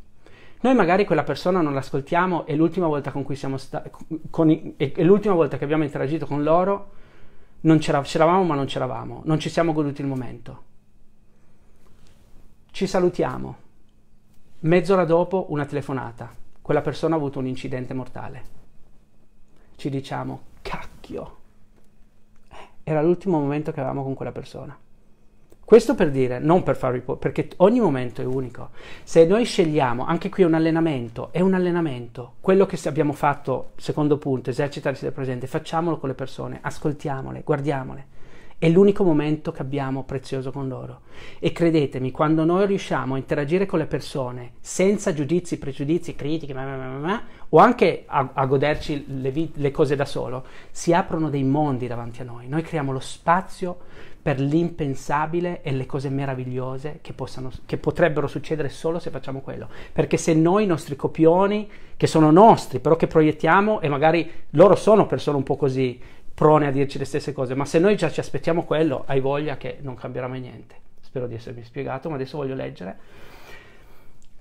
[SPEAKER 1] noi magari quella persona non l'ascoltiamo e l'ultima volta, con cui siamo sta- con i- e l'ultima volta che abbiamo interagito con loro non c'era- c'eravamo ma non c'eravamo, non ci siamo goduti il momento. Ci salutiamo. Mezz'ora dopo una telefonata. Quella persona ha avuto un incidente mortale. Ci diciamo, cacchio. Eh, era l'ultimo momento che avevamo con quella persona. Questo per dire, non per fare riposo, perché ogni momento è unico. Se noi scegliamo, anche qui è un allenamento, è un allenamento. Quello che abbiamo fatto, secondo punto, esercitarsi del presente, facciamolo con le persone, ascoltiamole, guardiamole. È l'unico momento che abbiamo prezioso con loro. E credetemi, quando noi riusciamo a interagire con le persone senza giudizi, pregiudizi, critiche, ma, ma, ma, o anche a, a goderci le, vi- le cose da solo, si aprono dei mondi davanti a noi. Noi creiamo lo spazio per l'impensabile e le cose meravigliose che, possano, che potrebbero succedere solo se facciamo quello. Perché se noi i nostri copioni, che sono nostri, però che proiettiamo e magari loro sono persone un po' così prone a dirci le stesse cose, ma se noi già ci aspettiamo quello, hai voglia che non cambierà mai niente. Spero di essermi spiegato, ma adesso voglio leggere.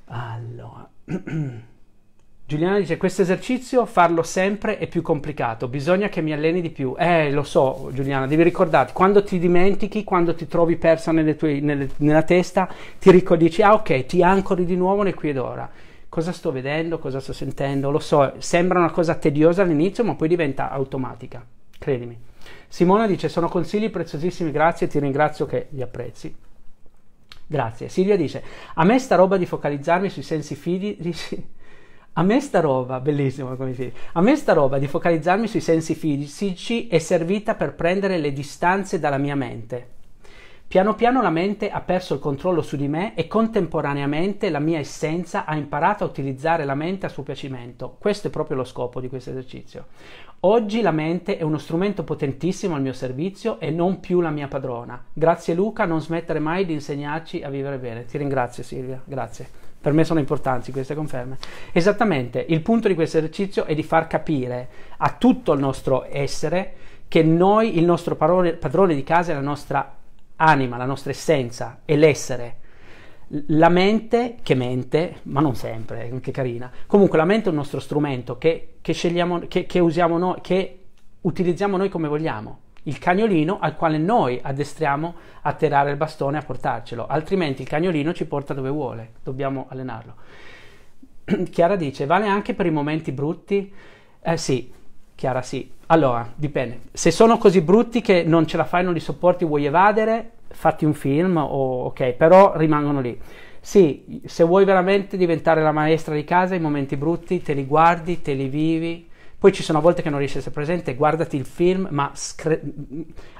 [SPEAKER 1] Allora. Giuliana dice questo esercizio farlo sempre è più complicato, bisogna che mi alleni di più. Eh, lo so Giuliana, devi ricordarti, quando ti dimentichi, quando ti trovi persa nelle tue, nelle, nella testa, ti ricordi, dici, ah ok, ti ancori di nuovo nel qui ed ora. Cosa sto vedendo, cosa sto sentendo, lo so, sembra una cosa tediosa all'inizio, ma poi diventa automatica, credimi. Simona dice sono consigli preziosissimi, grazie, ti ringrazio che li apprezzi. Grazie. Silvia dice a me sta roba di focalizzarmi sui sensi fisici a me sta roba, bellissimo come film, a me sta roba di focalizzarmi sui sensi fisici è servita per prendere le distanze dalla mia mente. Piano piano la mente ha perso il controllo su di me e contemporaneamente la mia essenza ha imparato a utilizzare la mente a suo piacimento. Questo è proprio lo scopo di questo esercizio. Oggi la mente è uno strumento potentissimo al mio servizio e non più la mia padrona. Grazie Luca, non smettere mai di insegnarci a vivere bene. Ti ringrazio Silvia, grazie. Per me sono importanti queste conferme. Esattamente, il punto di questo esercizio è di far capire a tutto il nostro essere che noi, il nostro parole, padrone di casa è la nostra anima, la nostra essenza, è l'essere. La mente che mente, ma non sempre, eh, che carina. Comunque la mente è un nostro strumento che, che, scegliamo, che, che usiamo noi, che utilizziamo noi come vogliamo il cagnolino al quale noi addestriamo a tirare il bastone e a portarcelo, altrimenti il cagnolino ci porta dove vuole, dobbiamo allenarlo. Chiara dice, vale anche per i momenti brutti? Eh, sì, Chiara sì. Allora, dipende. Se sono così brutti che non ce la fai, non li sopporti, vuoi evadere, fatti un film o ok, però rimangono lì. Sì, se vuoi veramente diventare la maestra di casa, i momenti brutti te li guardi, te li vivi, poi ci sono volte che non riesci a essere presente, guardati il film, ma scre-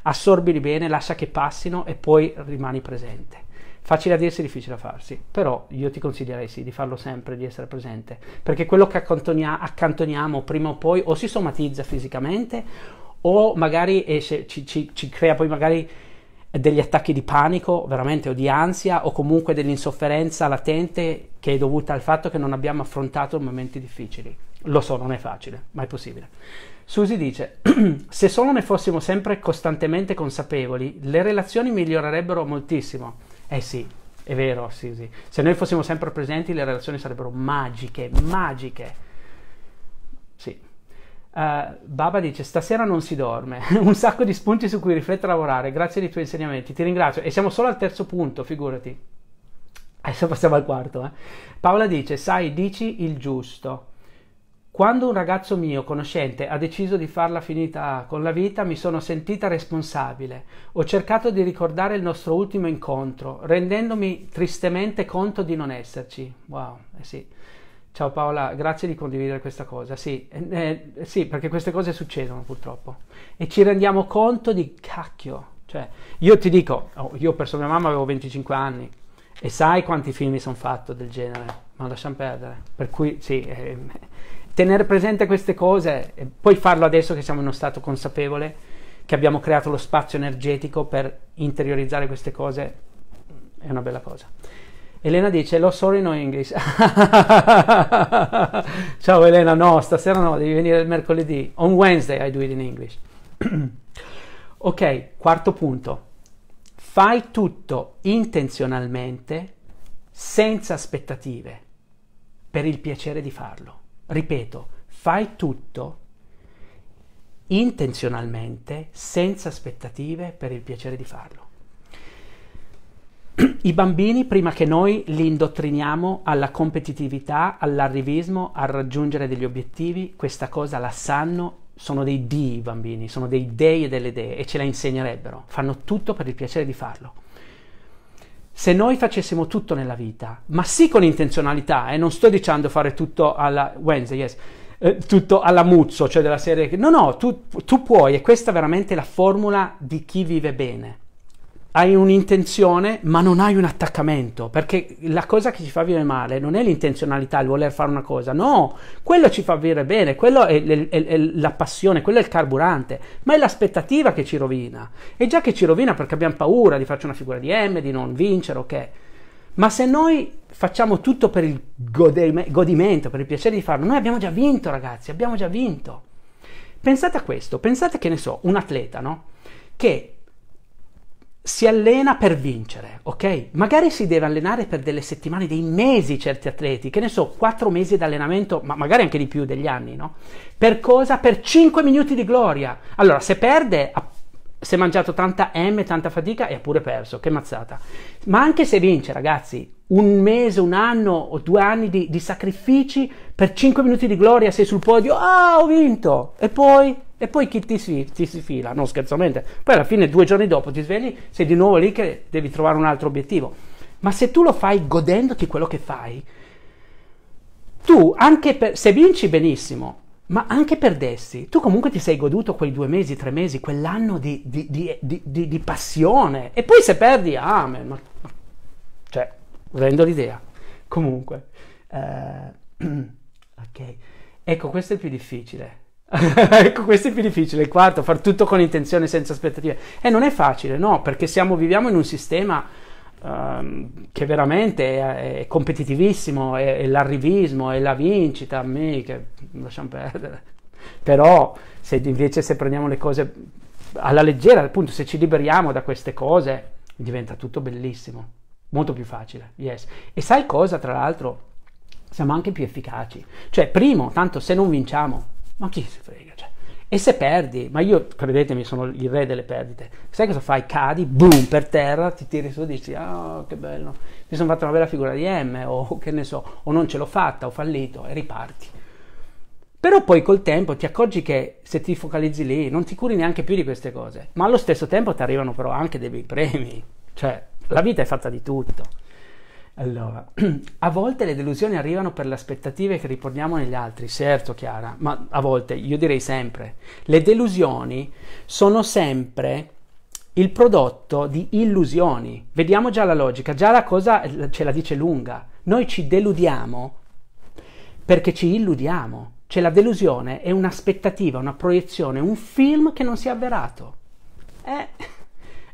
[SPEAKER 1] assorbili bene, lascia che passino e poi rimani presente. Facile a dirsi, difficile a farsi, però io ti consiglierei sì di farlo sempre, di essere presente, perché quello che accantonia- accantoniamo prima o poi o si somatizza fisicamente o magari esce, ci, ci, ci crea poi magari degli attacchi di panico veramente o di ansia o comunque dell'insofferenza latente che è dovuta al fatto che non abbiamo affrontato momenti difficili. Lo so, non è facile, ma è possibile. Susi dice, se solo ne fossimo sempre costantemente consapevoli, le relazioni migliorerebbero moltissimo. Eh sì, è vero, Susi. Se noi fossimo sempre presenti, le relazioni sarebbero magiche, magiche. Uh, Baba dice: Stasera non si dorme. un sacco di spunti su cui riflettere e lavorare. Grazie dei tuoi insegnamenti. Ti ringrazio. E siamo solo al terzo punto, figurati. Adesso passiamo al quarto. Eh. Paola dice: Sai, dici il giusto. Quando un ragazzo mio conoscente ha deciso di farla finita con la vita, mi sono sentita responsabile. Ho cercato di ricordare il nostro ultimo incontro, rendendomi tristemente conto di non esserci. Wow, eh sì. Ciao Paola, grazie di condividere questa cosa. Sì, eh, eh, sì, perché queste cose succedono purtroppo e ci rendiamo conto di cacchio. Cioè, io ti dico, oh, io ho perso mia mamma, avevo 25 anni e sai quanti film mi sono fatto del genere, ma lasciamo perdere. Per cui sì, eh, tenere presente queste cose e poi farlo adesso che siamo in uno stato consapevole, che abbiamo creato lo spazio energetico per interiorizzare queste cose, è una bella cosa. Elena dice, lo sorry no English. Ciao Elena, no, stasera no, devi venire il mercoledì. On Wednesday I do it in English. ok, quarto punto. Fai tutto intenzionalmente, senza aspettative, per il piacere di farlo. Ripeto, fai tutto intenzionalmente, senza aspettative, per il piacere di farlo. I bambini, prima che noi, li indottriniamo alla competitività, all'arrivismo, a raggiungere degli obiettivi, questa cosa la sanno, sono dei di i bambini, sono dei dei e delle dee e ce la insegnerebbero, fanno tutto per il piacere di farlo. Se noi facessimo tutto nella vita, ma sì con intenzionalità, e eh, non sto dicendo fare tutto alla Wednesday, yes, eh, tutto alla Muzzo, cioè della serie No, no, tu, tu puoi, e questa è veramente la formula di chi vive bene hai un'intenzione ma non hai un attaccamento, perché la cosa che ci fa vivere male non è l'intenzionalità, il voler fare una cosa, no, quello ci fa vivere bene, quello è, è, è, è, la passione, quello è il carburante, ma è l'aspettativa che ci rovina. E già che ci rovina perché abbiamo paura di farci una figura di M, di non vincere, ok. Ma se noi facciamo tutto per il gode- godimento, per il piacere di farlo, noi abbiamo già vinto ragazzi, abbiamo già vinto. Pensate a questo, pensate che ne so, un atleta, no? Che si allena per vincere, ok? Magari si deve allenare per delle settimane, dei mesi certi atleti, che ne so, quattro mesi di allenamento, ma magari anche di più degli anni, no? Per cosa? Per 5 minuti di gloria. Allora, se perde, si è mangiato tanta M, tanta fatica e ha pure perso, che mazzata. Ma anche se vince, ragazzi, un mese, un anno o due anni di, di sacrifici per 5 minuti di gloria, sei sul podio, ah, ho vinto! E poi e poi chi ti si, ti si fila, no scherzamente, poi alla fine due giorni dopo ti svegli, sei di nuovo lì che devi trovare un altro obiettivo. Ma se tu lo fai godendoti quello che fai, tu anche per, se vinci benissimo, ma anche perdessi, tu comunque ti sei goduto quei due mesi, tre mesi, quell'anno di, di, di, di passione. E poi se perdi, amen. Ah, ma, cioè, rendo l'idea. Comunque, eh, ok, ecco, questo è il più difficile. ecco, questo è più difficile. Il quarto, far tutto con intenzione, senza aspettative. E eh, non è facile, no, perché siamo, viviamo in un sistema um, che veramente è, è competitivissimo, è, è, l'arrivismo, è la vincita, mica, lasciamo perdere. Però se invece se prendiamo le cose alla leggera, appunto, se ci liberiamo da queste cose, diventa tutto bellissimo, molto più facile, yes. E sai cosa, tra l'altro? Siamo anche più efficaci. Cioè, primo, tanto se non vinciamo, ma chi si frega? Cioè. E se perdi, ma io credetemi sono il re delle perdite, sai cosa fai? Cadi, boom, per terra, ti tiri su e dici, ah oh, che bello, mi sono fatto una bella figura di M, o che ne so, o non ce l'ho fatta, ho fallito, e riparti. Però poi col tempo ti accorgi che se ti focalizzi lì non ti curi neanche più di queste cose, ma allo stesso tempo ti arrivano però anche dei bei premi, cioè la vita è fatta di tutto. Allora, a volte le delusioni arrivano per le aspettative che riponiamo negli altri, certo Chiara, ma a volte, io direi sempre, le delusioni sono sempre il prodotto di illusioni. Vediamo già la logica, già la cosa eh, ce la dice lunga. Noi ci deludiamo perché ci illudiamo. Cioè la delusione è un'aspettativa, una proiezione, un film che non si è avverato. Eh...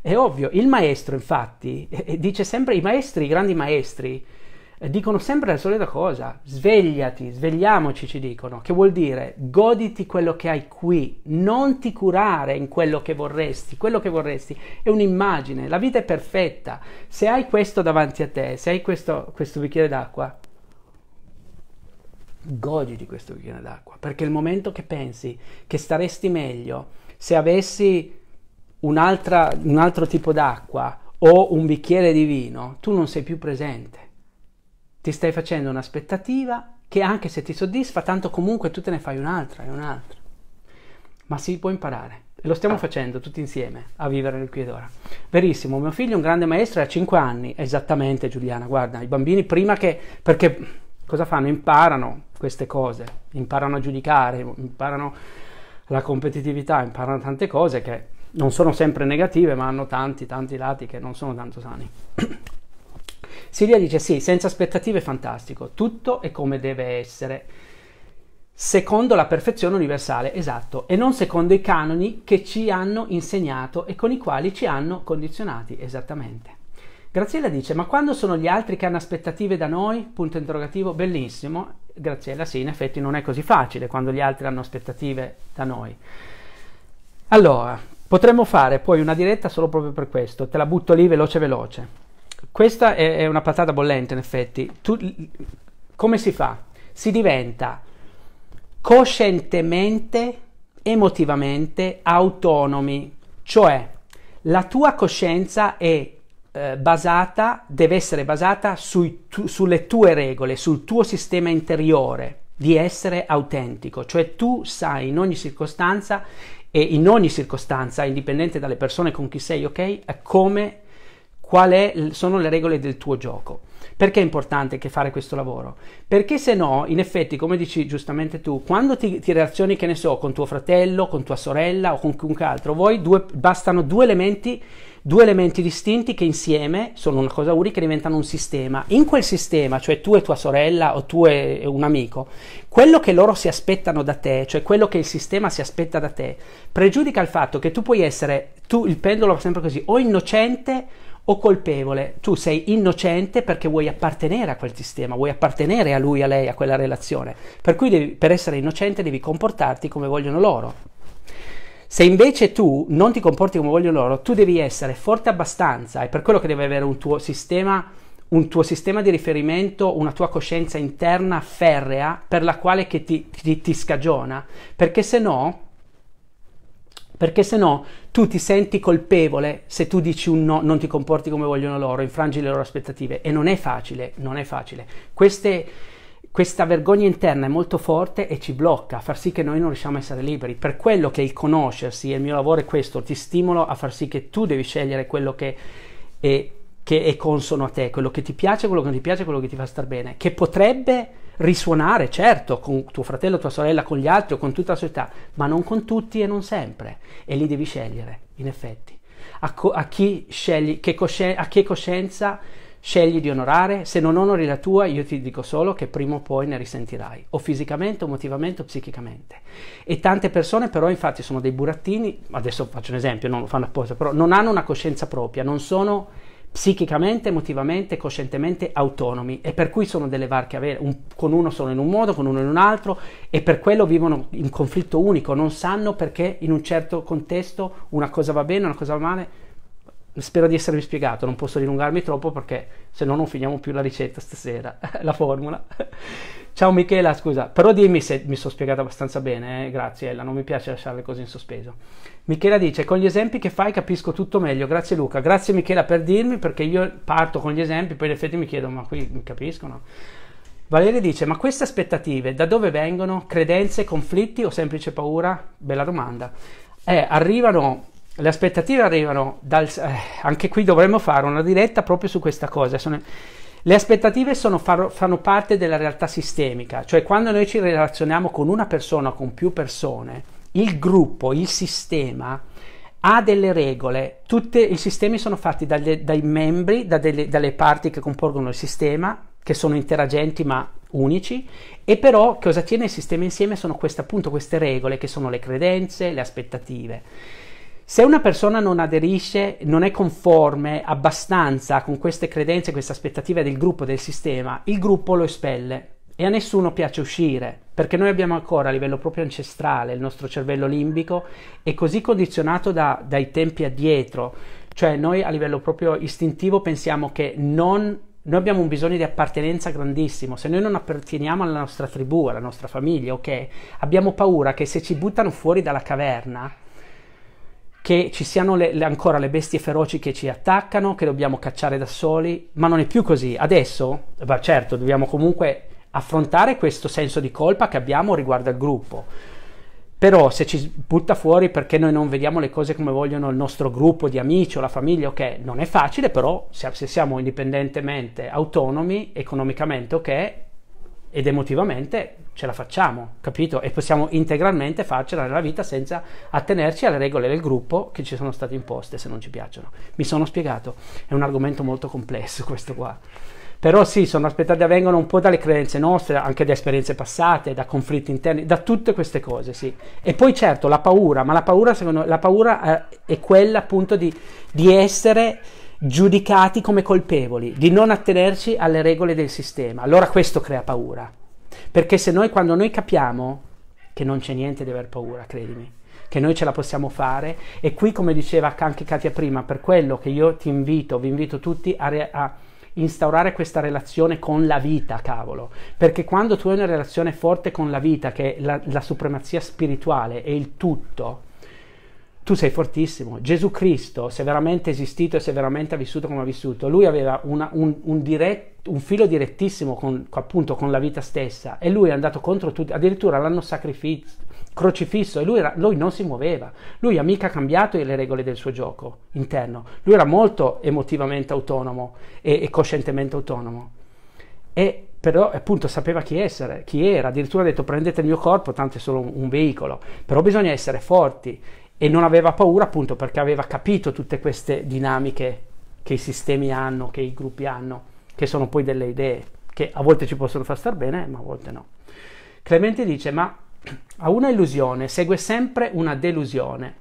[SPEAKER 1] È ovvio, il maestro infatti eh, eh, dice sempre, i maestri, i grandi maestri, eh, dicono sempre la solita cosa, svegliati, svegliamoci ci dicono, che vuol dire goditi quello che hai qui, non ti curare in quello che vorresti, quello che vorresti è un'immagine, la vita è perfetta, se hai questo davanti a te, se hai questo, questo bicchiere d'acqua, goditi questo bicchiere d'acqua, perché il momento che pensi che staresti meglio se avessi un altro tipo d'acqua o un bicchiere di vino, tu non sei più presente. Ti stai facendo un'aspettativa che anche se ti soddisfa, tanto comunque tu te ne fai un'altra e un'altra. Ma si può imparare. E lo stiamo facendo tutti insieme a vivere nel qui ed ora. Verissimo, mio figlio è un grande maestro, ha 5 anni, esattamente Giuliana, guarda, i bambini prima che... perché cosa fanno? Imparano queste cose, imparano a giudicare, imparano la competitività, imparano tante cose che non sono sempre negative, ma hanno tanti, tanti lati che non sono tanto sani. Silvia dice sì, senza aspettative fantastico, tutto è come deve essere, secondo la perfezione universale, esatto, e non secondo i canoni che ci hanno insegnato e con i quali ci hanno condizionati, esattamente. Graziella dice, ma quando sono gli altri che hanno aspettative da noi? Punto interrogativo, bellissimo. Graziella, sì, in effetti non è così facile quando gli altri hanno aspettative da noi. Allora, Potremmo fare poi una diretta solo proprio per questo, te la butto lì veloce veloce. Questa è, è una patata bollente in effetti. Tu, come si fa? Si diventa coscientemente, emotivamente autonomi, cioè la tua coscienza è eh, basata, deve essere basata tu, sulle tue regole, sul tuo sistema interiore di essere autentico, cioè tu sai in ogni circostanza e in ogni circostanza, indipendente dalle persone con chi sei, ok? È come quali sono le regole del tuo gioco. Perché è importante che fare questo lavoro? Perché se no, in effetti, come dici giustamente tu, quando ti, ti reazioni, che ne so, con tuo fratello, con tua sorella o con chiunque altro, voi due, bastano due elementi due elementi distinti che insieme sono una cosa unica e diventano un sistema. In quel sistema, cioè tu e tua sorella o tu e un amico, quello che loro si aspettano da te, cioè quello che il sistema si aspetta da te, pregiudica il fatto che tu puoi essere, tu il pendolo va sempre così, o innocente o colpevole, tu sei innocente perché vuoi appartenere a quel sistema, vuoi appartenere a lui, a lei, a quella relazione. Per cui devi, per essere innocente devi comportarti come vogliono loro. Se invece tu non ti comporti come vogliono loro, tu devi essere forte abbastanza, è per quello che devi avere un tuo sistema un tuo sistema di riferimento, una tua coscienza interna ferrea per la quale che ti, ti, ti scagiona, perché se no perché se no tu ti senti colpevole se tu dici un no, non ti comporti come vogliono loro, infrangi le loro aspettative e non è facile, non è facile. Queste questa vergogna interna è molto forte e ci blocca, far sì che noi non riusciamo a essere liberi. Per quello che il conoscersi, e il mio lavoro è questo, ti stimolo a far sì che tu devi scegliere quello che è, che è consono a te, quello che ti piace, quello che non ti piace, quello che ti fa star bene, che potrebbe risuonare, certo, con tuo fratello, tua sorella, con gli altri o con tutta la società, ma non con tutti e non sempre. E lì devi scegliere, in effetti. A, co- a chi scegli, che cosci- a che coscienza scegli di onorare, se non onori la tua, io ti dico solo che prima o poi ne risentirai, o fisicamente, o emotivamente, o psichicamente. E tante persone però infatti sono dei burattini, adesso faccio un esempio, non lo fanno apposta, però non hanno una coscienza propria, non sono psichicamente, emotivamente, coscientemente autonomi e per cui sono delle varche a vela, un, con uno sono in un modo, con uno in un altro e per quello vivono in conflitto unico, non sanno perché in un certo contesto una cosa va bene, una cosa va male, spero di esservi spiegato, non posso dilungarmi troppo perché se no non finiamo più la ricetta stasera, la formula. Ciao Michela, scusa, però dimmi se mi sono spiegata abbastanza bene, eh? grazie Ella, non mi piace lasciare le cose in sospeso. Michela dice, con gli esempi che fai capisco tutto meglio, grazie Luca, grazie Michela per dirmi perché io parto con gli esempi, poi in effetti mi chiedo, ma qui mi capiscono? Valeria dice, ma queste aspettative da dove vengono? Credenze, conflitti o semplice paura? Bella domanda. Eh, arrivano le aspettative arrivano dal... Eh, anche qui dovremmo fare una diretta proprio su questa cosa. Sono, le aspettative sono, fanno parte della realtà sistemica, cioè quando noi ci relazioniamo con una persona o con più persone, il gruppo, il sistema ha delle regole, tutti i sistemi sono fatti dagli, dai membri, da delle, dalle parti che compongono il sistema, che sono interagenti ma unici, e però cosa tiene il sistema insieme sono queste, appunto queste regole che sono le credenze, le aspettative. Se una persona non aderisce, non è conforme abbastanza con queste credenze, queste aspettative del gruppo, del sistema, il gruppo lo espelle e a nessuno piace uscire, perché noi abbiamo ancora a livello proprio ancestrale il nostro cervello limbico è così condizionato da, dai tempi addietro, cioè noi a livello proprio istintivo pensiamo che non noi abbiamo un bisogno di appartenenza grandissimo. Se noi non apparteniamo alla nostra tribù, alla nostra famiglia, ok, abbiamo paura che se ci buttano fuori dalla caverna, che ci siano le, le, ancora le bestie feroci che ci attaccano, che dobbiamo cacciare da soli, ma non è più così. Adesso, beh, certo, dobbiamo comunque affrontare questo senso di colpa che abbiamo riguardo al gruppo. Però se ci butta fuori perché noi non vediamo le cose come vogliono il nostro gruppo di amici o la famiglia, ok, non è facile, però se, se siamo indipendentemente autonomi, economicamente, ok, ed emotivamente ce la facciamo, capito? E possiamo integralmente farcela nella vita senza attenerci alle regole del gruppo che ci sono state imposte se non ci piacciono. Mi sono spiegato, è un argomento molto complesso questo qua. Però sì, sono aspettate, avvengono un po' dalle credenze nostre, anche da esperienze passate, da conflitti interni, da tutte queste cose, sì. E poi certo la paura, ma la paura, secondo, la paura eh, è quella appunto di, di essere giudicati come colpevoli di non attenerci alle regole del sistema. Allora questo crea paura. Perché se noi quando noi capiamo che non c'è niente di aver paura, credimi, che noi ce la possiamo fare e qui come diceva anche Katia prima, per quello che io ti invito, vi invito tutti a, re- a instaurare questa relazione con la vita, cavolo, perché quando tu hai una relazione forte con la vita, che è la, la supremazia spirituale e il tutto, tu sei fortissimo. Gesù Cristo, se veramente esistito e se veramente ha vissuto come ha vissuto, lui aveva una, un, un, dirett, un, filo direttissimo con, appunto con la vita stessa e lui è andato contro tutti, addirittura l'hanno sacrificato, crocifisso e lui, era, lui, non si muoveva, lui ha mica cambiato le regole del suo gioco interno, lui era molto emotivamente autonomo e, e coscientemente autonomo. E però appunto sapeva chi essere, chi era, addirittura ha detto prendete il mio corpo, tanto è solo un, un veicolo, però bisogna essere forti e non aveva paura appunto perché aveva capito tutte queste dinamiche che i sistemi hanno, che i gruppi hanno, che sono poi delle idee che a volte ci possono far star bene, ma a volte no. Clemente dice, ma a una illusione segue sempre una delusione.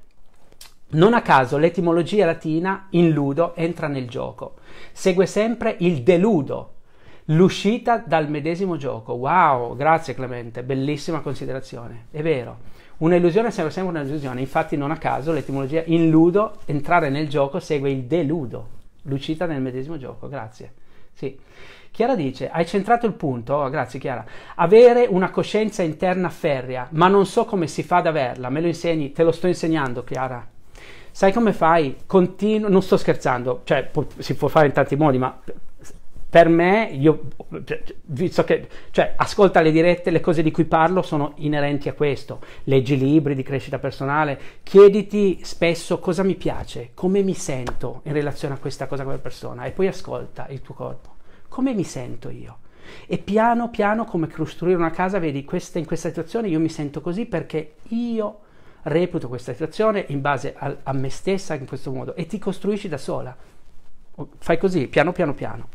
[SPEAKER 1] Non a caso l'etimologia latina illudo entra nel gioco. Segue sempre il deludo, l'uscita dal medesimo gioco. Wow, grazie Clemente, bellissima considerazione. È vero. Un'illusione sembra sempre un'illusione, infatti non a caso l'etimologia illudo, entrare nel gioco, segue il deludo, lucita nel medesimo gioco, grazie. Sì. Chiara dice, hai centrato il punto, oh, grazie Chiara, avere una coscienza interna ferrea, ma non so come si fa ad averla, me lo insegni, te lo sto insegnando Chiara. Sai come fai? Continuo, non sto scherzando, cioè po- si può fare in tanti modi, ma per me, io, cioè, visto che, cioè, ascolta le dirette, le cose di cui parlo sono inerenti a questo. Leggi libri di crescita personale, chiediti spesso cosa mi piace, come mi sento in relazione a questa cosa, a quella persona, e poi ascolta il tuo corpo. Come mi sento io? E piano piano, come costruire una casa, vedi, questa, in questa situazione io mi sento così perché io reputo questa situazione in base a, a me stessa in questo modo e ti costruisci da sola. Fai così, piano piano piano.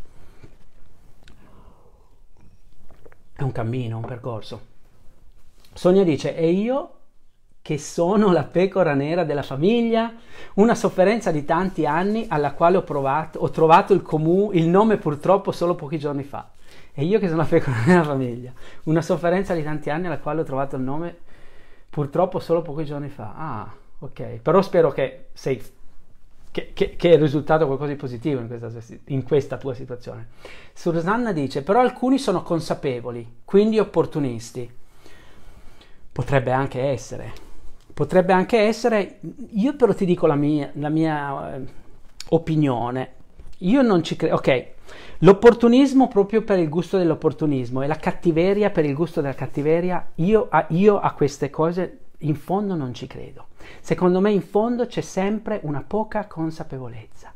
[SPEAKER 1] È un cammino, un percorso. Sonia dice, e io che sono la pecora nera della famiglia, una sofferenza di tanti anni alla quale ho, provato, ho trovato il, comu, il nome purtroppo solo pochi giorni fa. E io che sono la pecora nera famiglia, una sofferenza di tanti anni alla quale ho trovato il nome purtroppo solo pochi giorni fa. Ah, ok, però spero che sei che, che, che, è risultato qualcosa di positivo in questa, in questa tua situazione. Susanna dice, però alcuni sono consapevoli, quindi opportunisti. Potrebbe anche essere, potrebbe anche essere, io però ti dico la mia, la mia eh, opinione, io non ci credo, ok, l'opportunismo proprio per il gusto dell'opportunismo e la cattiveria per il gusto della cattiveria, io a, io a queste cose in fondo non ci credo. Secondo me in fondo c'è sempre una poca consapevolezza.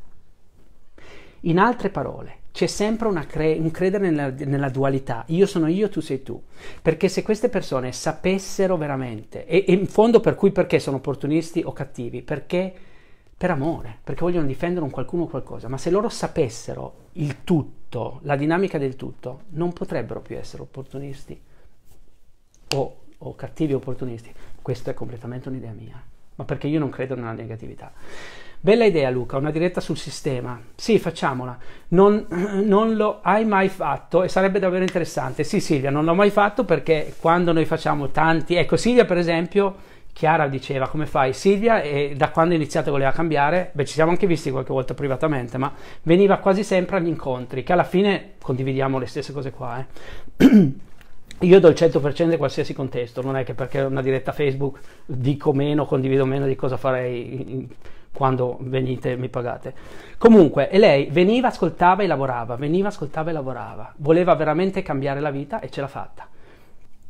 [SPEAKER 1] In altre parole, c'è sempre cre- un credere nella, nella, dualità, io sono io, tu sei tu, perché se queste persone sapessero veramente, e, e in fondo per cui perché sono opportunisti o cattivi, perché per amore, perché vogliono difendere un qualcuno o qualcosa, ma se loro sapessero il tutto, la dinamica del tutto, non potrebbero più essere opportunisti o, o cattivi opportunisti, questa è completamente un'idea mia, ma perché io non credo nella negatività. Bella idea Luca, una diretta sul sistema. Sì, facciamola. Non, non, lo hai mai fatto e sarebbe davvero interessante. Sì Silvia, non l'ho mai fatto perché quando noi facciamo tanti... Ecco Silvia per esempio, Chiara diceva come fai Silvia e da quando è iniziato voleva cambiare, beh ci siamo anche visti qualche volta privatamente, ma veniva quasi sempre agli incontri, che alla fine condividiamo le stesse cose qua. Eh. io do il 100% in qualsiasi contesto, non è che perché una diretta Facebook dico meno, condivido meno di cosa farei quando venite e mi pagate. Comunque, e lei veniva, ascoltava e lavorava, veniva, ascoltava e lavorava, voleva veramente cambiare la vita e ce l'ha fatta.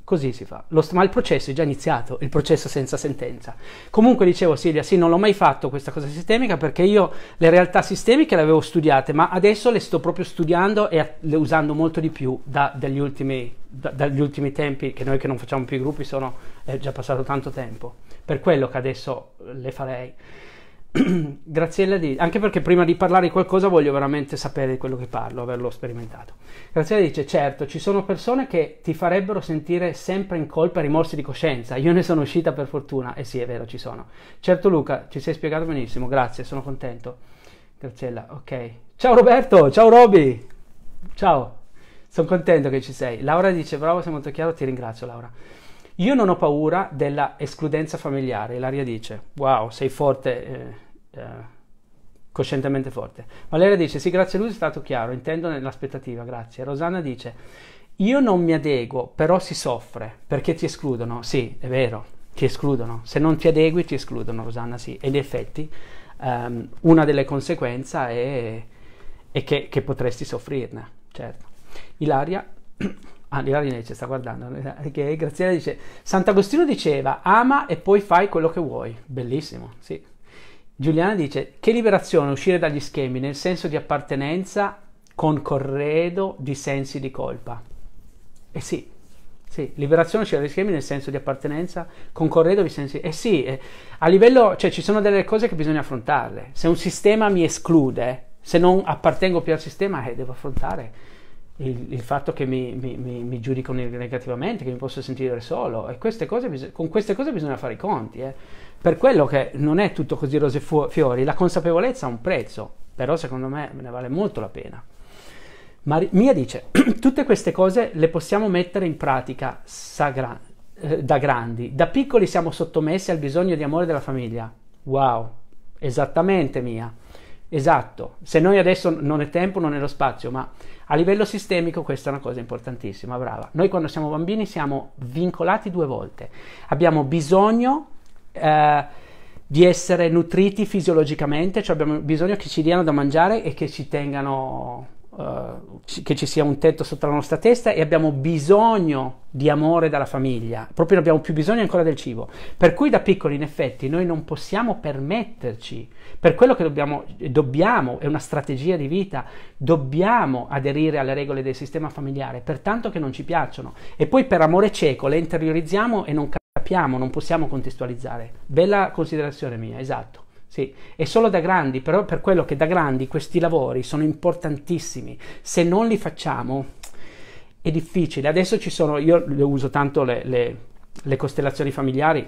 [SPEAKER 1] Così si fa. Lo, ma il processo è già iniziato, il processo senza sentenza. Comunque dicevo Silvia, sì, non l'ho mai fatto questa cosa sistemica perché io le realtà sistemiche le avevo studiate, ma adesso le sto proprio studiando e le usando molto di più da, dagli, ultimi, da, dagli, ultimi, tempi, che noi che non facciamo più i gruppi sono, è già passato tanto tempo. Per quello che adesso le farei. Graziella dice, anche perché prima di parlare di qualcosa voglio veramente sapere di quello che parlo, averlo sperimentato. Graziella dice, certo, ci sono persone che ti farebbero sentire sempre in colpa e rimorsi di coscienza, io ne sono uscita per fortuna, e eh sì è vero, ci sono. Certo Luca, ci sei spiegato benissimo, grazie, sono contento. Graziella, ok. Ciao Roberto, ciao Roby, ciao, sono contento che ci sei. Laura dice, bravo, sei molto chiaro, ti ringrazio Laura. Io non ho paura della escludenza familiare, Ilaria dice, wow, sei forte, eh, eh, coscientemente forte. Valeria dice, sì, grazie a lui è stato chiaro, intendo nell'aspettativa, grazie. Rosanna dice, io non mi adeguo, però si soffre, perché ti escludono. Sì, è vero, ti escludono. Se non ti adegui ti escludono, Rosanna, sì. Ed in effetti um, una delle conseguenze è, è che, che potresti soffrirne, certo. Ilaria... Ah, di ci sta guardando. Eh, che Graziella dice: Sant'Agostino diceva: ama e poi fai quello che vuoi. Bellissimo, sì. Giuliana dice: Che liberazione uscire dagli schemi nel senso di appartenenza con corredo di sensi di colpa. Eh sì, sì, liberazione uscire dagli schemi nel senso di appartenenza con corredo di sensi. Eh sì, eh, a livello, cioè ci sono delle cose che bisogna affrontarle. Se un sistema mi esclude, se non appartengo più al sistema, eh, devo affrontare il, il fatto che mi, mi, mi, mi, giudicano negativamente, che mi posso sentire solo, e queste cose bis- con queste cose bisogna fare i conti. Eh. Per quello che non è tutto così rose fu- fiori, la consapevolezza ha un prezzo, però secondo me ne vale molto la pena. Mar- Mia dice, tutte queste cose le possiamo mettere in pratica sagra- eh, da grandi, da piccoli siamo sottomessi al bisogno di amore della famiglia. Wow, esattamente Mia, esatto. Se noi adesso non è tempo, non è lo spazio, ma a livello sistemico questa è una cosa importantissima, brava. Noi quando siamo bambini siamo vincolati due volte. Abbiamo bisogno eh, di essere nutriti fisiologicamente, cioè abbiamo bisogno che ci diano da mangiare e che ci tengano Uh, che ci sia un tetto sotto la nostra testa e abbiamo bisogno di amore dalla famiglia, proprio non abbiamo più bisogno ancora del cibo. Per cui da piccoli in effetti noi non possiamo permetterci per quello che dobbiamo, dobbiamo, è una strategia di vita, dobbiamo aderire alle regole del sistema familiare, per tanto che non ci piacciono. E poi per amore cieco le interiorizziamo e non capiamo, non possiamo contestualizzare. Bella considerazione mia, esatto. Sì, è solo da grandi, però per quello che da grandi questi lavori sono importantissimi. Se non li facciamo è difficile. Adesso ci sono, io uso tanto le, le, le costellazioni familiari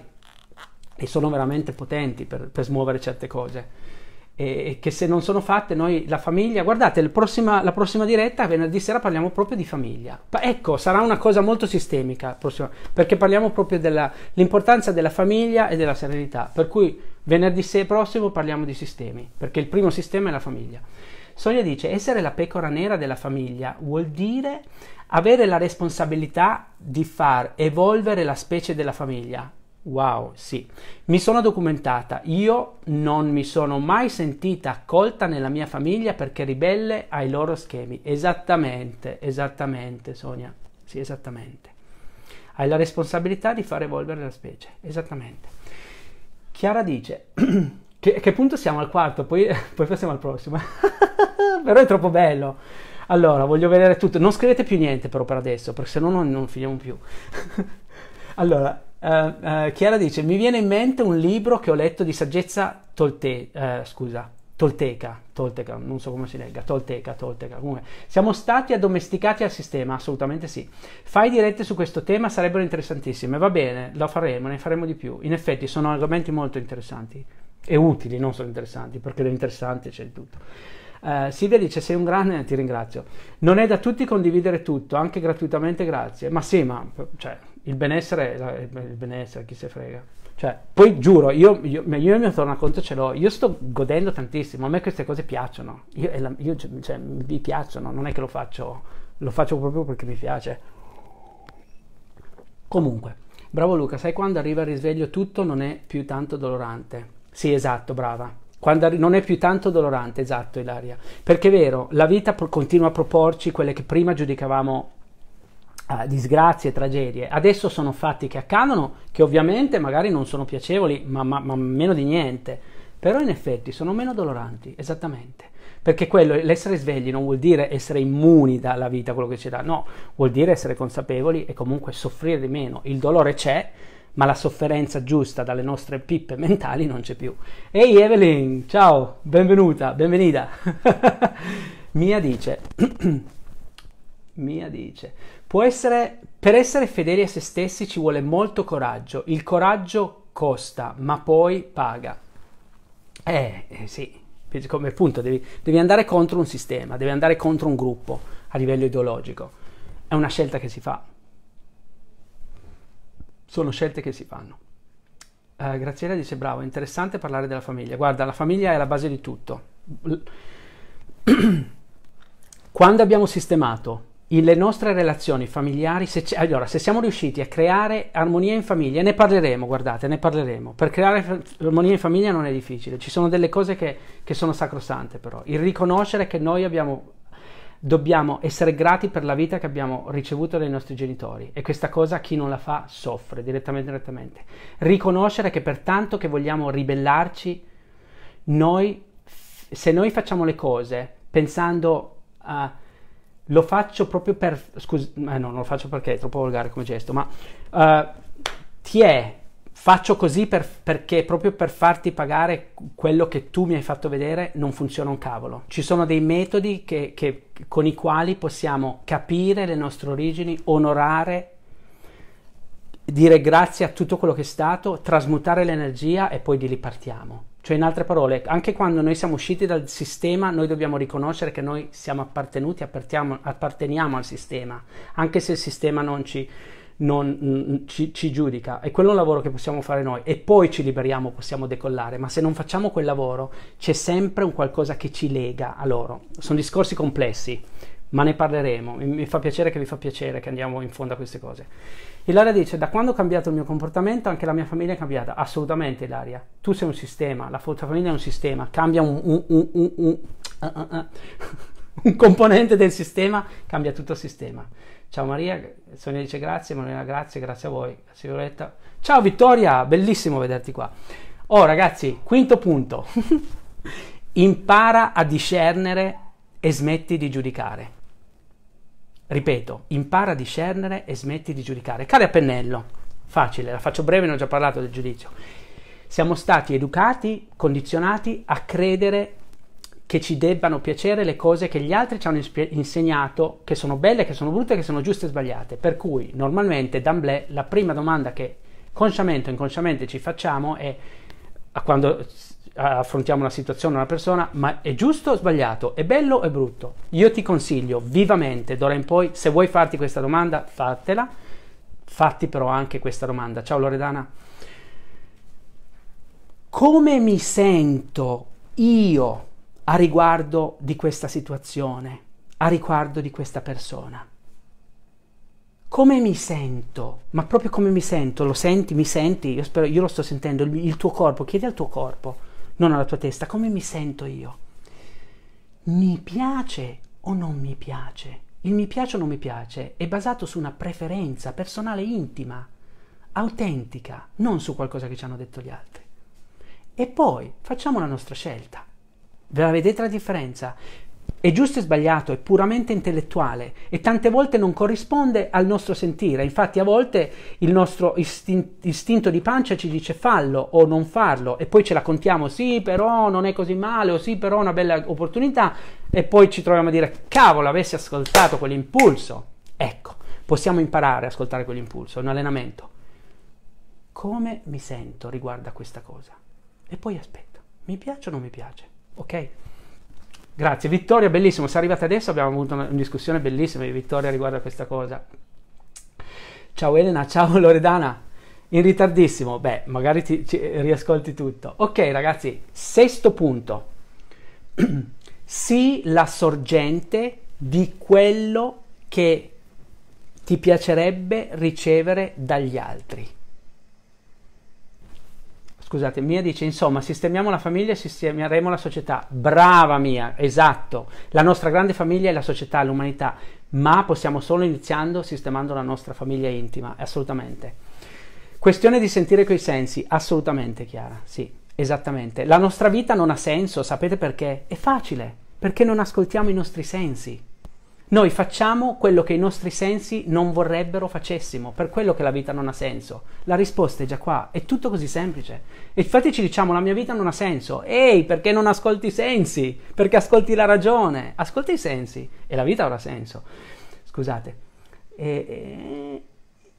[SPEAKER 1] e sono veramente potenti per, per smuovere certe cose. E, e che se non sono fatte noi la famiglia guardate prossima, la prossima diretta venerdì sera parliamo proprio di famiglia ecco sarà una cosa molto sistemica prossima, perché parliamo proprio dell'importanza della famiglia e della serenità per cui venerdì sera prossimo parliamo di sistemi perché il primo sistema è la famiglia Sonia dice: essere la pecora nera della famiglia vuol dire avere la responsabilità di far evolvere la specie della famiglia. Wow, sì, mi sono documentata. Io non mi sono mai sentita accolta nella mia famiglia perché ribelle ai loro schemi. Esattamente, esattamente, Sonia. Sì, esattamente. Hai la responsabilità di far evolvere la specie. Esattamente. Chiara dice: che, che punto siamo al quarto? Poi, poi passiamo al prossimo. Però è troppo bello. Allora, voglio vedere tutto. Non scrivete più niente però per adesso, perché se no non, non finiamo più. allora, Uh, Chiara dice: Mi viene in mente un libro che ho letto di saggezza tolte- uh, scusa, tolteca, tolteca, non so come si legga, tolteca, tolteca. Comunque, siamo stati addomesticati al sistema, assolutamente sì. Fai dirette su questo tema sarebbero interessantissime, va bene, lo faremo, ne faremo di più. In effetti, sono argomenti molto interessanti e utili, non solo interessanti, perché l'interessante c'è il tutto. Uh, Silvia dice: Sei un grande, ti ringrazio. Non è da tutti condividere tutto, anche gratuitamente, grazie. Ma sì, ma cioè, il benessere, il benessere, chi se frega. Cioè, poi giuro, io, io, io il mio tornaconto ce l'ho, io sto godendo tantissimo, a me queste cose piacciono, io, io cioè, cioè, mi piacciono, non è che lo faccio, lo faccio proprio perché mi piace. Comunque, bravo Luca, sai quando arriva il risveglio tutto non è più tanto dolorante? Sì, esatto, brava. Quando arri- non è più tanto dolorante, esatto Ilaria. Perché è vero, la vita pro- continua a proporci quelle che prima giudicavamo uh, disgrazie, tragedie. Adesso sono fatti che accadono, che ovviamente magari non sono piacevoli, ma, ma, ma meno di niente. Però in effetti sono meno doloranti, esattamente perché quello, l'essere svegli non vuol dire essere immuni dalla vita, quello che ci dà, no, vuol dire essere consapevoli e comunque soffrire di meno. Il dolore c'è, ma la sofferenza giusta dalle nostre pippe mentali non c'è più. Ehi hey Evelyn, ciao, benvenuta, benvenida. Mia dice, Mia dice, essere, per essere fedeli a se stessi ci vuole molto coraggio. Il coraggio costa, ma poi paga. Eh, eh sì, come appunto devi, devi andare contro un sistema, devi andare contro un gruppo a livello ideologico. È una scelta che si fa. Sono scelte che si fanno. Uh, Graziella dice bravo, interessante parlare della famiglia. Guarda, la famiglia è la base di tutto. Quando abbiamo sistemato le nostre relazioni familiari, se allora se siamo riusciti a creare armonia in famiglia, ne parleremo, guardate, ne parleremo, per creare armonia in famiglia non è difficile, ci sono delle cose che, che sono sacrosante però, il riconoscere che noi abbiamo, dobbiamo essere grati per la vita che abbiamo ricevuto dai nostri genitori e questa cosa chi non la fa soffre direttamente, direttamente. riconoscere che per tanto che vogliamo ribellarci, noi, se noi facciamo le cose pensando a lo faccio proprio per... Scusi, eh, no, non lo faccio perché è troppo volgare come gesto, ma uh, ti è, faccio così per, perché proprio per farti pagare quello che tu mi hai fatto vedere non funziona un cavolo. Ci sono dei metodi che, che, con i quali possiamo capire le nostre origini, onorare, dire grazie a tutto quello che è stato, trasmutare l'energia e poi di lì partiamo. Cioè, in altre parole, anche quando noi siamo usciti dal sistema, noi dobbiamo riconoscere che noi siamo appartenuti, apparteniamo al sistema, anche se il sistema non ci, non, mm, ci, ci, giudica. E quello è un lavoro che possiamo fare noi. E poi ci liberiamo, possiamo decollare. Ma se non facciamo quel lavoro, c'è sempre un qualcosa che ci lega a loro. Sono discorsi complessi, ma ne parleremo. Mi fa piacere che vi fa piacere che andiamo in fondo a queste cose. Ilaria dice: Da quando ho cambiato il mio comportamento, anche la mia famiglia è cambiata. Assolutamente, Ilaria. Tu sei un sistema, la tua famiglia è un sistema, cambia un, un, un, un eh, eh, eh. componente del sistema, cambia tutto il sistema. Ciao Maria, Sonia dice grazie, Manuela grazie, grazie a voi, grazie Violetta. Ciao Vittoria, bellissimo vederti qua. Oh ragazzi, quinto punto. Impara a discernere e smetti di giudicare. Ripeto, impara a discernere e smetti di giudicare. Cade a pennello, facile, la faccio breve, ne ho già parlato del giudizio. Siamo stati educati, condizionati a credere che ci debbano piacere le cose che gli altri ci hanno insegnato, che sono belle, che sono brutte, che sono giuste e sbagliate. Per cui normalmente, d'amblè, la prima domanda che consciamente o inconsciamente ci facciamo è quando affrontiamo una situazione, una persona, ma è giusto o sbagliato? È bello o è brutto? Io ti consiglio vivamente d'ora in poi, se vuoi farti questa domanda, fatela, fatti però anche questa domanda. Ciao Loredana. Come mi sento io a riguardo di questa situazione, a riguardo di questa persona? come mi sento? Ma proprio come mi sento? Lo senti? Mi senti? Io spero, io lo sto sentendo, il, il tuo corpo, chiedi al tuo corpo non alla tua testa, come mi sento io? Mi piace o non mi piace? Il mi piace o non mi piace è basato su una preferenza personale intima, autentica, non su qualcosa che ci hanno detto gli altri. E poi facciamo la nostra scelta. Ve la vedete la differenza? è giusto e sbagliato, è puramente intellettuale e tante volte non corrisponde al nostro sentire. Infatti a volte il nostro istinto di pancia ci dice fallo o non farlo e poi ce la contiamo sì però non è così male o sì però è una bella opportunità e poi ci troviamo a dire cavolo avessi ascoltato quell'impulso. Ecco, possiamo imparare a ascoltare quell'impulso, è un allenamento. Come mi sento riguardo a questa cosa? E poi aspetto, mi piace o non mi piace? Ok? Grazie, Vittoria, bellissimo, sei arrivata adesso, abbiamo avuto una, discussione bellissima di Vittoria riguardo a questa cosa. Ciao Elena, ciao Loredana, in ritardissimo, beh, magari ti, ci, riascolti tutto. Ok ragazzi, sesto punto, sii la sorgente di quello che ti piacerebbe ricevere dagli altri. Scusate, Mia dice, insomma, sistemiamo la famiglia e sistemeremo la società. Brava Mia, esatto. La nostra grande famiglia è la società, l'umanità, ma possiamo solo iniziando sistemando la nostra famiglia intima, assolutamente. Questione di sentire coi sensi, assolutamente Chiara, sì, esattamente. La nostra vita non ha senso, sapete perché? È facile, perché non ascoltiamo i nostri sensi. Noi facciamo quello che i nostri sensi non vorrebbero facessimo, per quello che la vita non ha senso. La risposta è già qua, è tutto così semplice. infatti ci diciamo la mia vita non ha senso. Ehi, perché non ascolti i sensi? Perché ascolti la ragione? Ascolta i sensi e la vita avrà senso. Scusate. E, e,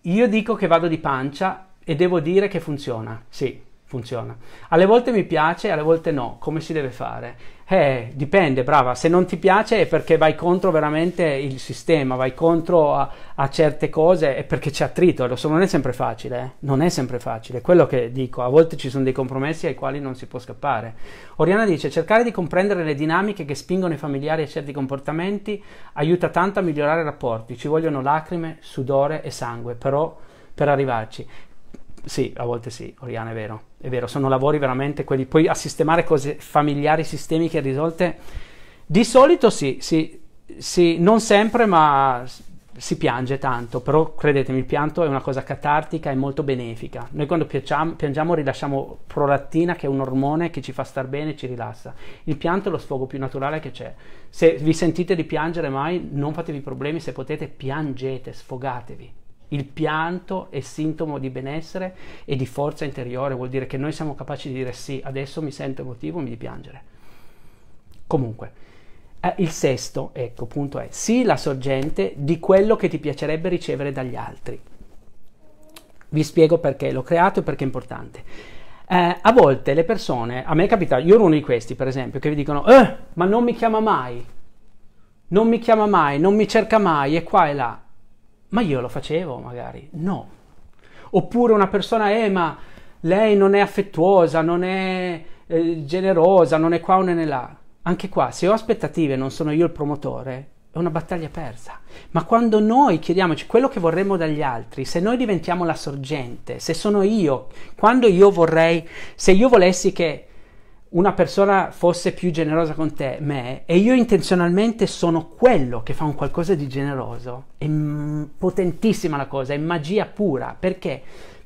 [SPEAKER 1] io dico che vado di pancia e devo dire che funziona. Sì, funziona. Alle volte mi piace, alle volte no. Come si deve fare? Eh, dipende, brava. Se non ti piace è perché vai contro veramente il sistema, vai contro a, a certe cose e perché c'è attrito. Lo so, non è sempre facile, eh? non è sempre facile. Quello che dico, a volte ci sono dei compromessi ai quali non si può scappare. Oriana dice: cercare di comprendere le dinamiche che spingono i familiari a certi comportamenti aiuta tanto a migliorare i rapporti. Ci vogliono lacrime, sudore e sangue, però per arrivarci. Sì, a volte sì, Oriana, è vero. È vero, sono lavori veramente quelli. Poi a sistemare cose familiari, sistemiche risolte. Di solito sì, sì, sì, non sempre, ma si piange tanto, però credetemi, il pianto è una cosa catartica e molto benefica. Noi quando piacciamo, piangiamo rilasciamo prolattina, che è un ormone che ci fa star bene, e ci rilassa. Il pianto è lo sfogo più naturale che c'è. Se vi sentite di piangere mai, non fatevi problemi, se potete piangete, sfogatevi. Il pianto è sintomo di benessere e di forza interiore, vuol dire che noi siamo capaci di dire sì, adesso mi sento emotivo, mi di piangere. Comunque, eh, il sesto, ecco, punto è sì la sorgente di quello che ti piacerebbe ricevere dagli altri. Vi spiego perché l'ho creato e perché è importante. Eh, a volte le persone, a me è capitato, io ero uno di questi per esempio, che vi dicono, eh, ma non mi chiama mai, non mi chiama mai, non mi cerca mai, e qua e là ma io lo facevo magari, no. Oppure una persona, eh ma lei non è affettuosa, non è eh, generosa, non è qua o non è là. Anche qua, se ho aspettative e non sono io il promotore, è una battaglia persa. Ma quando noi chiediamoci quello che vorremmo dagli altri, se noi diventiamo la sorgente, se sono io, quando io vorrei, se io volessi che una persona fosse più generosa con te, me, e io intenzionalmente sono quello che fa un qualcosa di generoso, è potentissima la cosa, è magia pura, perché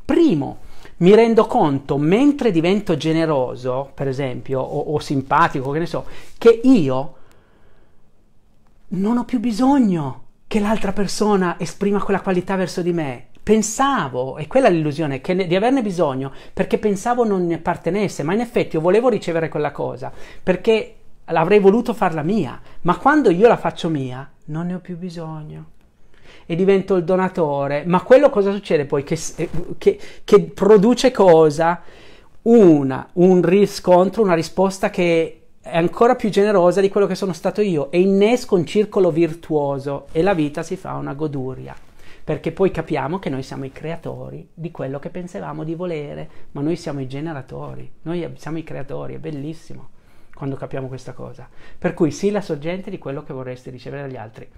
[SPEAKER 1] primo mi rendo conto mentre divento generoso, per esempio, o, o simpatico, che ne so, che io non ho più bisogno che l'altra persona esprima quella qualità verso di me, pensavo, e quella è l'illusione, ne, di averne bisogno perché pensavo non ne appartenesse, ma in effetti io volevo ricevere quella cosa perché l'avrei voluto farla mia, ma quando io la faccio mia non ne ho più bisogno e divento il donatore. Ma quello cosa succede poi? Che, eh, che, che produce cosa? Una, un riscontro, una risposta che è ancora più generosa di quello che sono stato io e innesco un circolo virtuoso e la vita si fa una goduria perché poi capiamo che noi siamo i creatori di quello che pensavamo di volere, ma noi siamo i generatori, noi siamo i creatori, è bellissimo quando capiamo questa cosa. Per cui sii la sorgente di quello che vorresti ricevere dagli altri.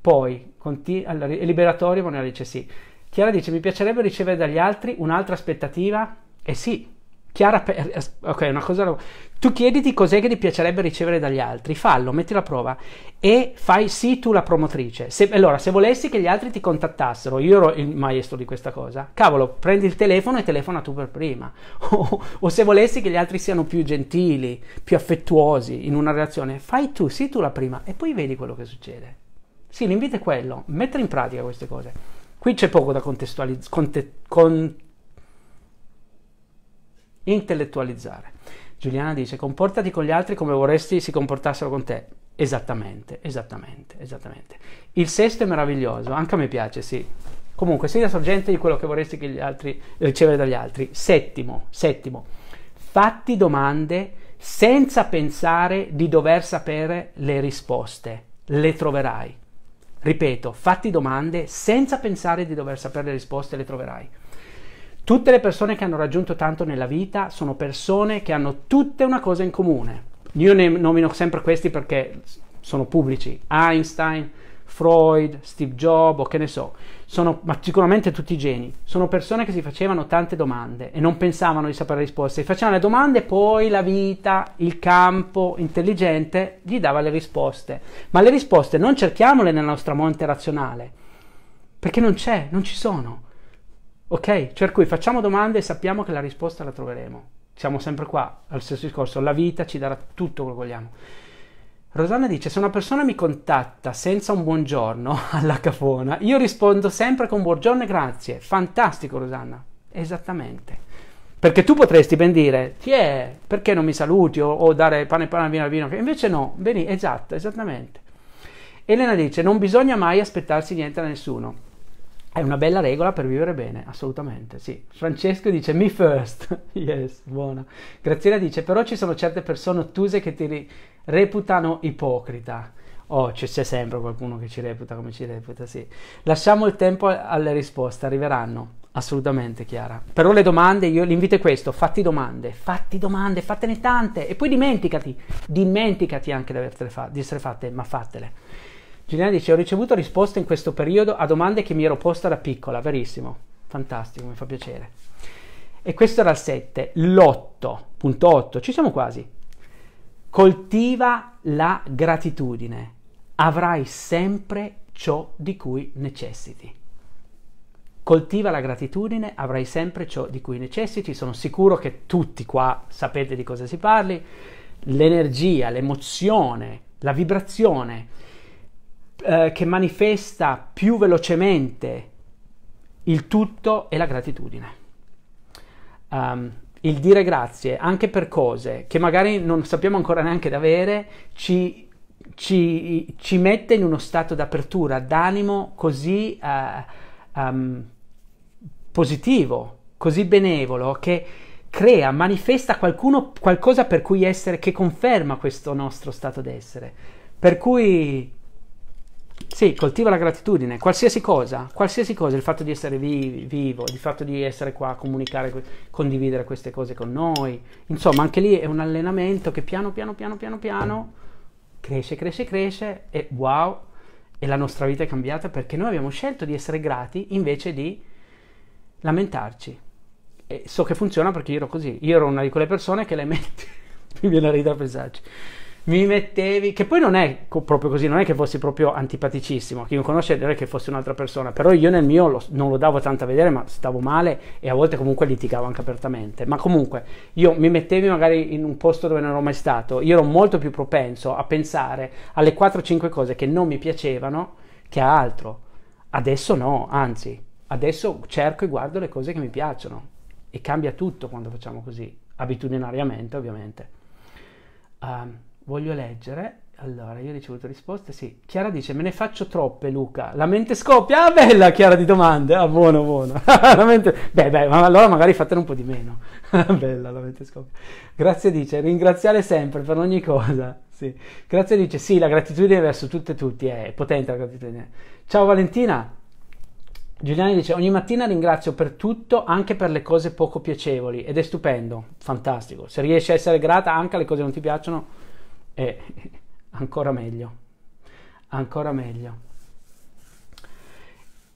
[SPEAKER 1] Poi, conti- allora, liberatorio, Monella dice sì. Chiara dice mi piacerebbe ricevere dagli altri un'altra aspettativa? E eh sì, Chiara, eh, ok, una cosa. Tu chiediti cos'è che ti piacerebbe ricevere dagli altri, fallo, metti la prova e fai sì tu la promotrice. Se, allora, se volessi che gli altri ti contattassero, io ero il maestro di questa cosa, cavolo, prendi il telefono e telefona tu per prima. o, o se volessi che gli altri siano più gentili, più affettuosi in una relazione, fai tu, sì tu la prima e poi vedi quello che succede. Sì, l'invito è quello, mettere in pratica queste cose. Qui c'è poco da contestualizzare. Conte- con- intellettualizzare. Giuliana dice, comportati con gli altri come vorresti si comportassero con te. Esattamente, esattamente, esattamente. Il sesto è meraviglioso, anche a me piace, sì. Comunque, sii la sorgente di quello che vorresti che gli altri ricevere dagli altri. Settimo, settimo, fatti domande senza pensare di dover sapere le risposte. Le troverai. Ripeto, fatti domande senza pensare di dover sapere le risposte, le troverai. Tutte le persone che hanno raggiunto tanto nella vita sono persone che hanno tutte una cosa in comune. Io ne nomino sempre questi perché sono pubblici. Einstein, Freud, Steve Jobs o che ne so. Sono, ma sicuramente tutti i geni. Sono persone che si facevano tante domande e non pensavano di sapere le risposte. Si facevano le domande e poi la vita, il campo intelligente gli dava le risposte. Ma le risposte non cerchiamole nella nostra mente razionale. Perché non c'è, non ci sono. Ok? Per certo, cui facciamo domande e sappiamo che la risposta la troveremo. Siamo sempre qua, al stesso discorso, la vita ci darà tutto quello che vogliamo. Rosanna dice: Se una persona mi contatta senza un buongiorno alla cafona, io rispondo sempre con buongiorno e grazie. Fantastico, Rosanna. Esattamente. Perché tu potresti ben dire, tiè, perché non mi saluti o, o dare pane, pane, vino, vino. Invece no, bene, esatto, esattamente. Elena dice, non bisogna mai aspettarsi niente da nessuno. È una bella regola per vivere bene, assolutamente, sì. Francesco dice me first, yes, buona. Graziella dice però ci sono certe persone ottuse che ti reputano ipocrita. Oh, c- c'è sempre qualcuno che ci reputa come ci reputa, sì. Lasciamo il tempo alle risposte, arriveranno. Assolutamente, Chiara. Però le domande, io l'invito è questo, fatti domande, fatti domande, fatene tante e poi dimenticati, dimenticati anche di, fa- di essere fatte, ma fattele. Giuliana dice: Ho ricevuto risposte in questo periodo a domande che mi ero posta da piccola, verissimo. Fantastico, mi fa piacere. E questo era il 7. L'8.8, ci siamo quasi. Coltiva la gratitudine, avrai sempre ciò di cui necessiti. Coltiva la gratitudine, avrai sempre ciò di cui necessiti. Sono sicuro che tutti qua sapete di cosa si parli. L'energia, l'emozione, la vibrazione eh, che manifesta più velocemente il tutto è la gratitudine. Um, il dire grazie anche per cose che magari non sappiamo ancora neanche di avere ci, ci, ci, mette in uno stato d'apertura, d'animo così uh, um, positivo, così benevolo che crea, manifesta qualcuno, qualcosa per cui essere, che conferma questo nostro stato d'essere. Per cui sì, coltiva la gratitudine, qualsiasi cosa, qualsiasi cosa, il fatto di essere vi, vivo, il fatto di essere qua a comunicare, condividere queste cose con noi, insomma anche lì è un allenamento che piano piano piano piano piano cresce, cresce, cresce e wow, e la nostra vita è cambiata perché noi abbiamo scelto di essere grati invece di lamentarci. E so che funziona perché io ero così, io ero una di quelle persone che le mette, mi viene a ridere a pensarci mi mettevi, che poi non è co- proprio così, non è che fossi proprio antipaticissimo, chi mi conosce direi che fossi un'altra persona, però io nel mio lo, non lo davo tanto a vedere, ma stavo male e a volte comunque litigavo anche apertamente, ma comunque io mi mettevi magari in un posto dove non ero mai stato, io ero molto più propenso a pensare alle 4-5 cose che non mi piacevano che a altro, adesso no, anzi, adesso cerco e guardo le cose che mi piacciono e cambia tutto quando facciamo così, abitudinariamente ovviamente. Um, Voglio leggere. Allora, io ho ricevuto risposte, sì. Chiara dice, me ne faccio troppe, Luca. La mente scoppia? Ah, bella Chiara di domande. Ah, buono, buono. la mente... Beh, beh, ma allora magari fatene un po' di meno. bella la mente scoppia. Grazie dice, ringraziare sempre per ogni cosa. Sì. Grazie dice, sì, la gratitudine verso tutte e tutti. È potente la gratitudine. Ciao Valentina. Giuliani dice: Ogni mattina ringrazio per tutto, anche per le cose poco piacevoli, ed è stupendo, fantastico. Se riesci a essere grata anche alle cose che non ti piacciono, e ancora meglio, ancora meglio.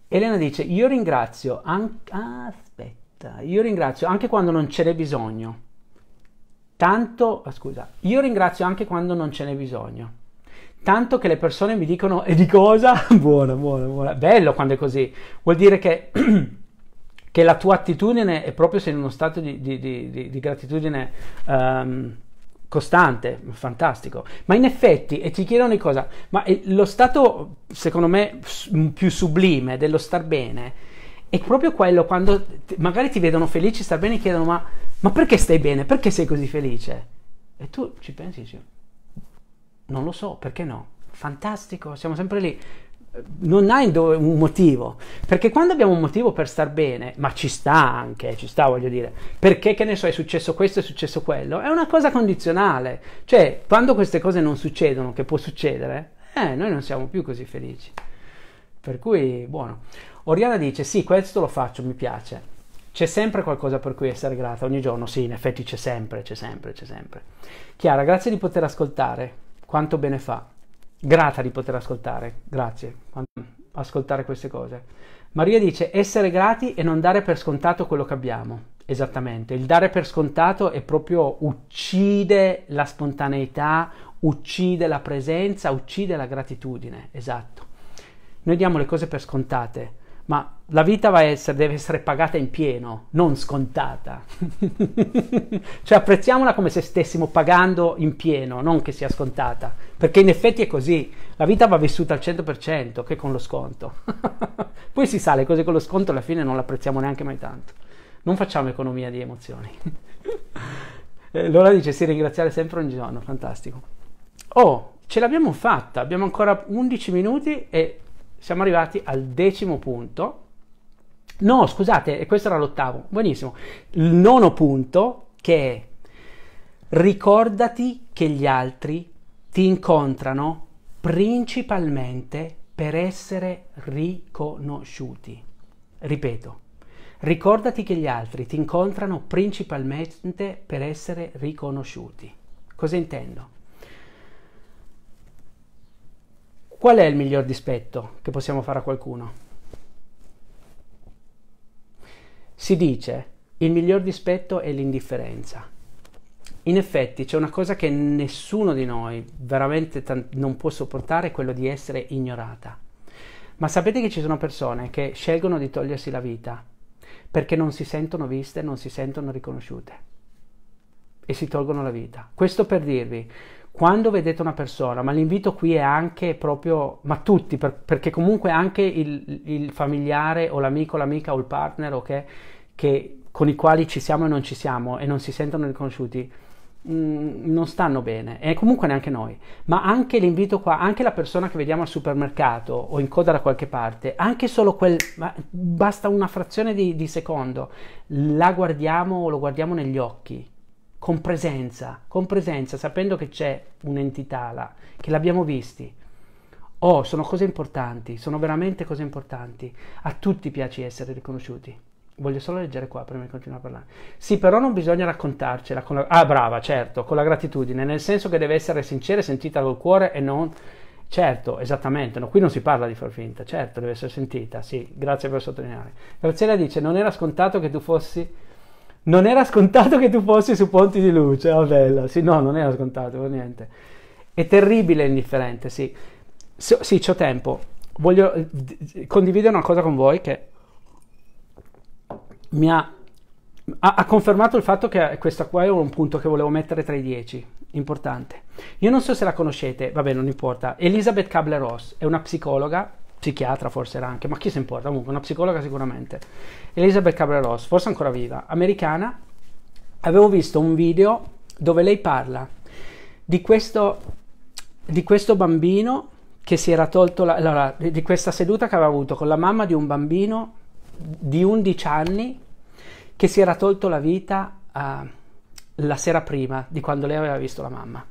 [SPEAKER 1] Elena dice, io ringrazio, an- aspetta, io ringrazio anche quando non ce n'è bisogno. Tanto, ah, scusa, io ringrazio anche quando non ce n'è bisogno. Tanto che le persone mi dicono, e di cosa? buona, buona, buona. Bello quando è così. Vuol dire che, che la tua attitudine è proprio se in uno stato di, di, di, di gratitudine... Um, costante, fantastico. Ma in effetti, e ti chiedo una cosa, ma eh, lo stato, secondo me, più sublime dello star bene è proprio quello quando magari ti vedono felice, star bene e chiedono ma, ma perché stai bene? Perché sei così felice? E tu ci pensi, dici, non lo so, perché no? Fantastico, siamo sempre lì non ha un motivo, perché quando abbiamo un motivo per star bene, ma ci sta anche, ci sta voglio dire, perché che ne so è successo questo, è successo quello, è una cosa condizionale, cioè quando queste cose non succedono, che può succedere, eh, noi non siamo più così felici. Per cui, buono. Oriana dice, sì, questo lo faccio, mi piace. C'è sempre qualcosa per cui essere grata, ogni giorno, sì, in effetti c'è sempre, c'è sempre, c'è sempre. Chiara, grazie di poter ascoltare, quanto bene fa grata di poter ascoltare, grazie, ascoltare queste cose. Maria dice essere grati e non dare per scontato quello che abbiamo. Esattamente, il dare per scontato è proprio uccide la spontaneità, uccide la presenza, uccide la gratitudine, esatto. Noi diamo le cose per scontate, ma la vita essere, deve essere pagata in pieno, non scontata. cioè apprezziamola come se stessimo pagando in pieno, non che sia scontata, perché in effetti è così, la vita va vissuta al 100% che con lo sconto. Poi si sale così con lo sconto, alla fine non l'apprezziamo neanche mai tanto. Non facciamo economia di emozioni. Eh, Lora dice sì, ringraziare sempre ogni giorno, fantastico. Oh, ce l'abbiamo fatta, abbiamo ancora 11 minuti e siamo arrivati al decimo punto. No, scusate, questo era l'ottavo, buonissimo. Il nono punto che è ricordati che gli altri ti incontrano principalmente per essere riconosciuti. Ripeto, ricordati che gli altri ti incontrano principalmente per essere riconosciuti. Cosa intendo? Qual è il miglior dispetto che possiamo fare a qualcuno? Si dice il miglior dispetto è l'indifferenza. In effetti c'è una cosa che nessuno di noi veramente tant- non può sopportare, quello di essere ignorata. Ma sapete che ci sono persone che scelgono di togliersi la vita perché non si sentono viste, non si sentono riconosciute e si tolgono la vita. Questo per dirvi quando vedete una persona, ma l'invito qui è anche proprio, ma tutti, per, perché comunque anche il, il familiare o l'amico, l'amica o il partner okay, che, con i quali ci siamo e non ci siamo e non si sentono riconosciuti, mh, mm, non stanno bene e comunque neanche noi ma anche l'invito qua anche la persona che vediamo al supermercato o in coda da qualche parte anche solo quel basta una frazione di, di secondo la guardiamo o lo guardiamo negli occhi con presenza, con presenza, sapendo che c'è un'entità là, che l'abbiamo visti. Oh, sono cose importanti, sono veramente cose importanti. A tutti piace essere riconosciuti. Voglio solo leggere qua prima di continuare a parlare. Sì, però non bisogna raccontarcela. La... Ah, brava, certo, con la gratitudine, nel senso che deve essere sincera e sentita col cuore e non... Certo, esattamente, no, qui non si parla di far finta, certo, deve essere sentita, sì, grazie per sottolineare. Graziella dice, non era scontato che tu fossi non era scontato che tu fossi su Ponti di Luce, oh bella, sì, no, non era scontato niente. È terribile l'indifferente, sì. So, sì, c'ho tempo. Voglio condividere una cosa con voi che mi ha, ha, ha confermato il fatto che questo qua è un punto che volevo mettere tra i dieci, importante. Io non so se la conoscete, vabbè, non importa. Elizabeth Kabler-Ross è una psicologa psichiatra forse era anche, ma chi se importa, comunque una psicologa sicuramente. Elizabeth Cabreros, forse ancora viva, americana, avevo visto un video dove lei parla di questo, di questo bambino che si era tolto, la, allora, di questa seduta che aveva avuto con la mamma di un bambino di 11 anni che si era tolto la vita uh, la sera prima di quando lei aveva visto la mamma.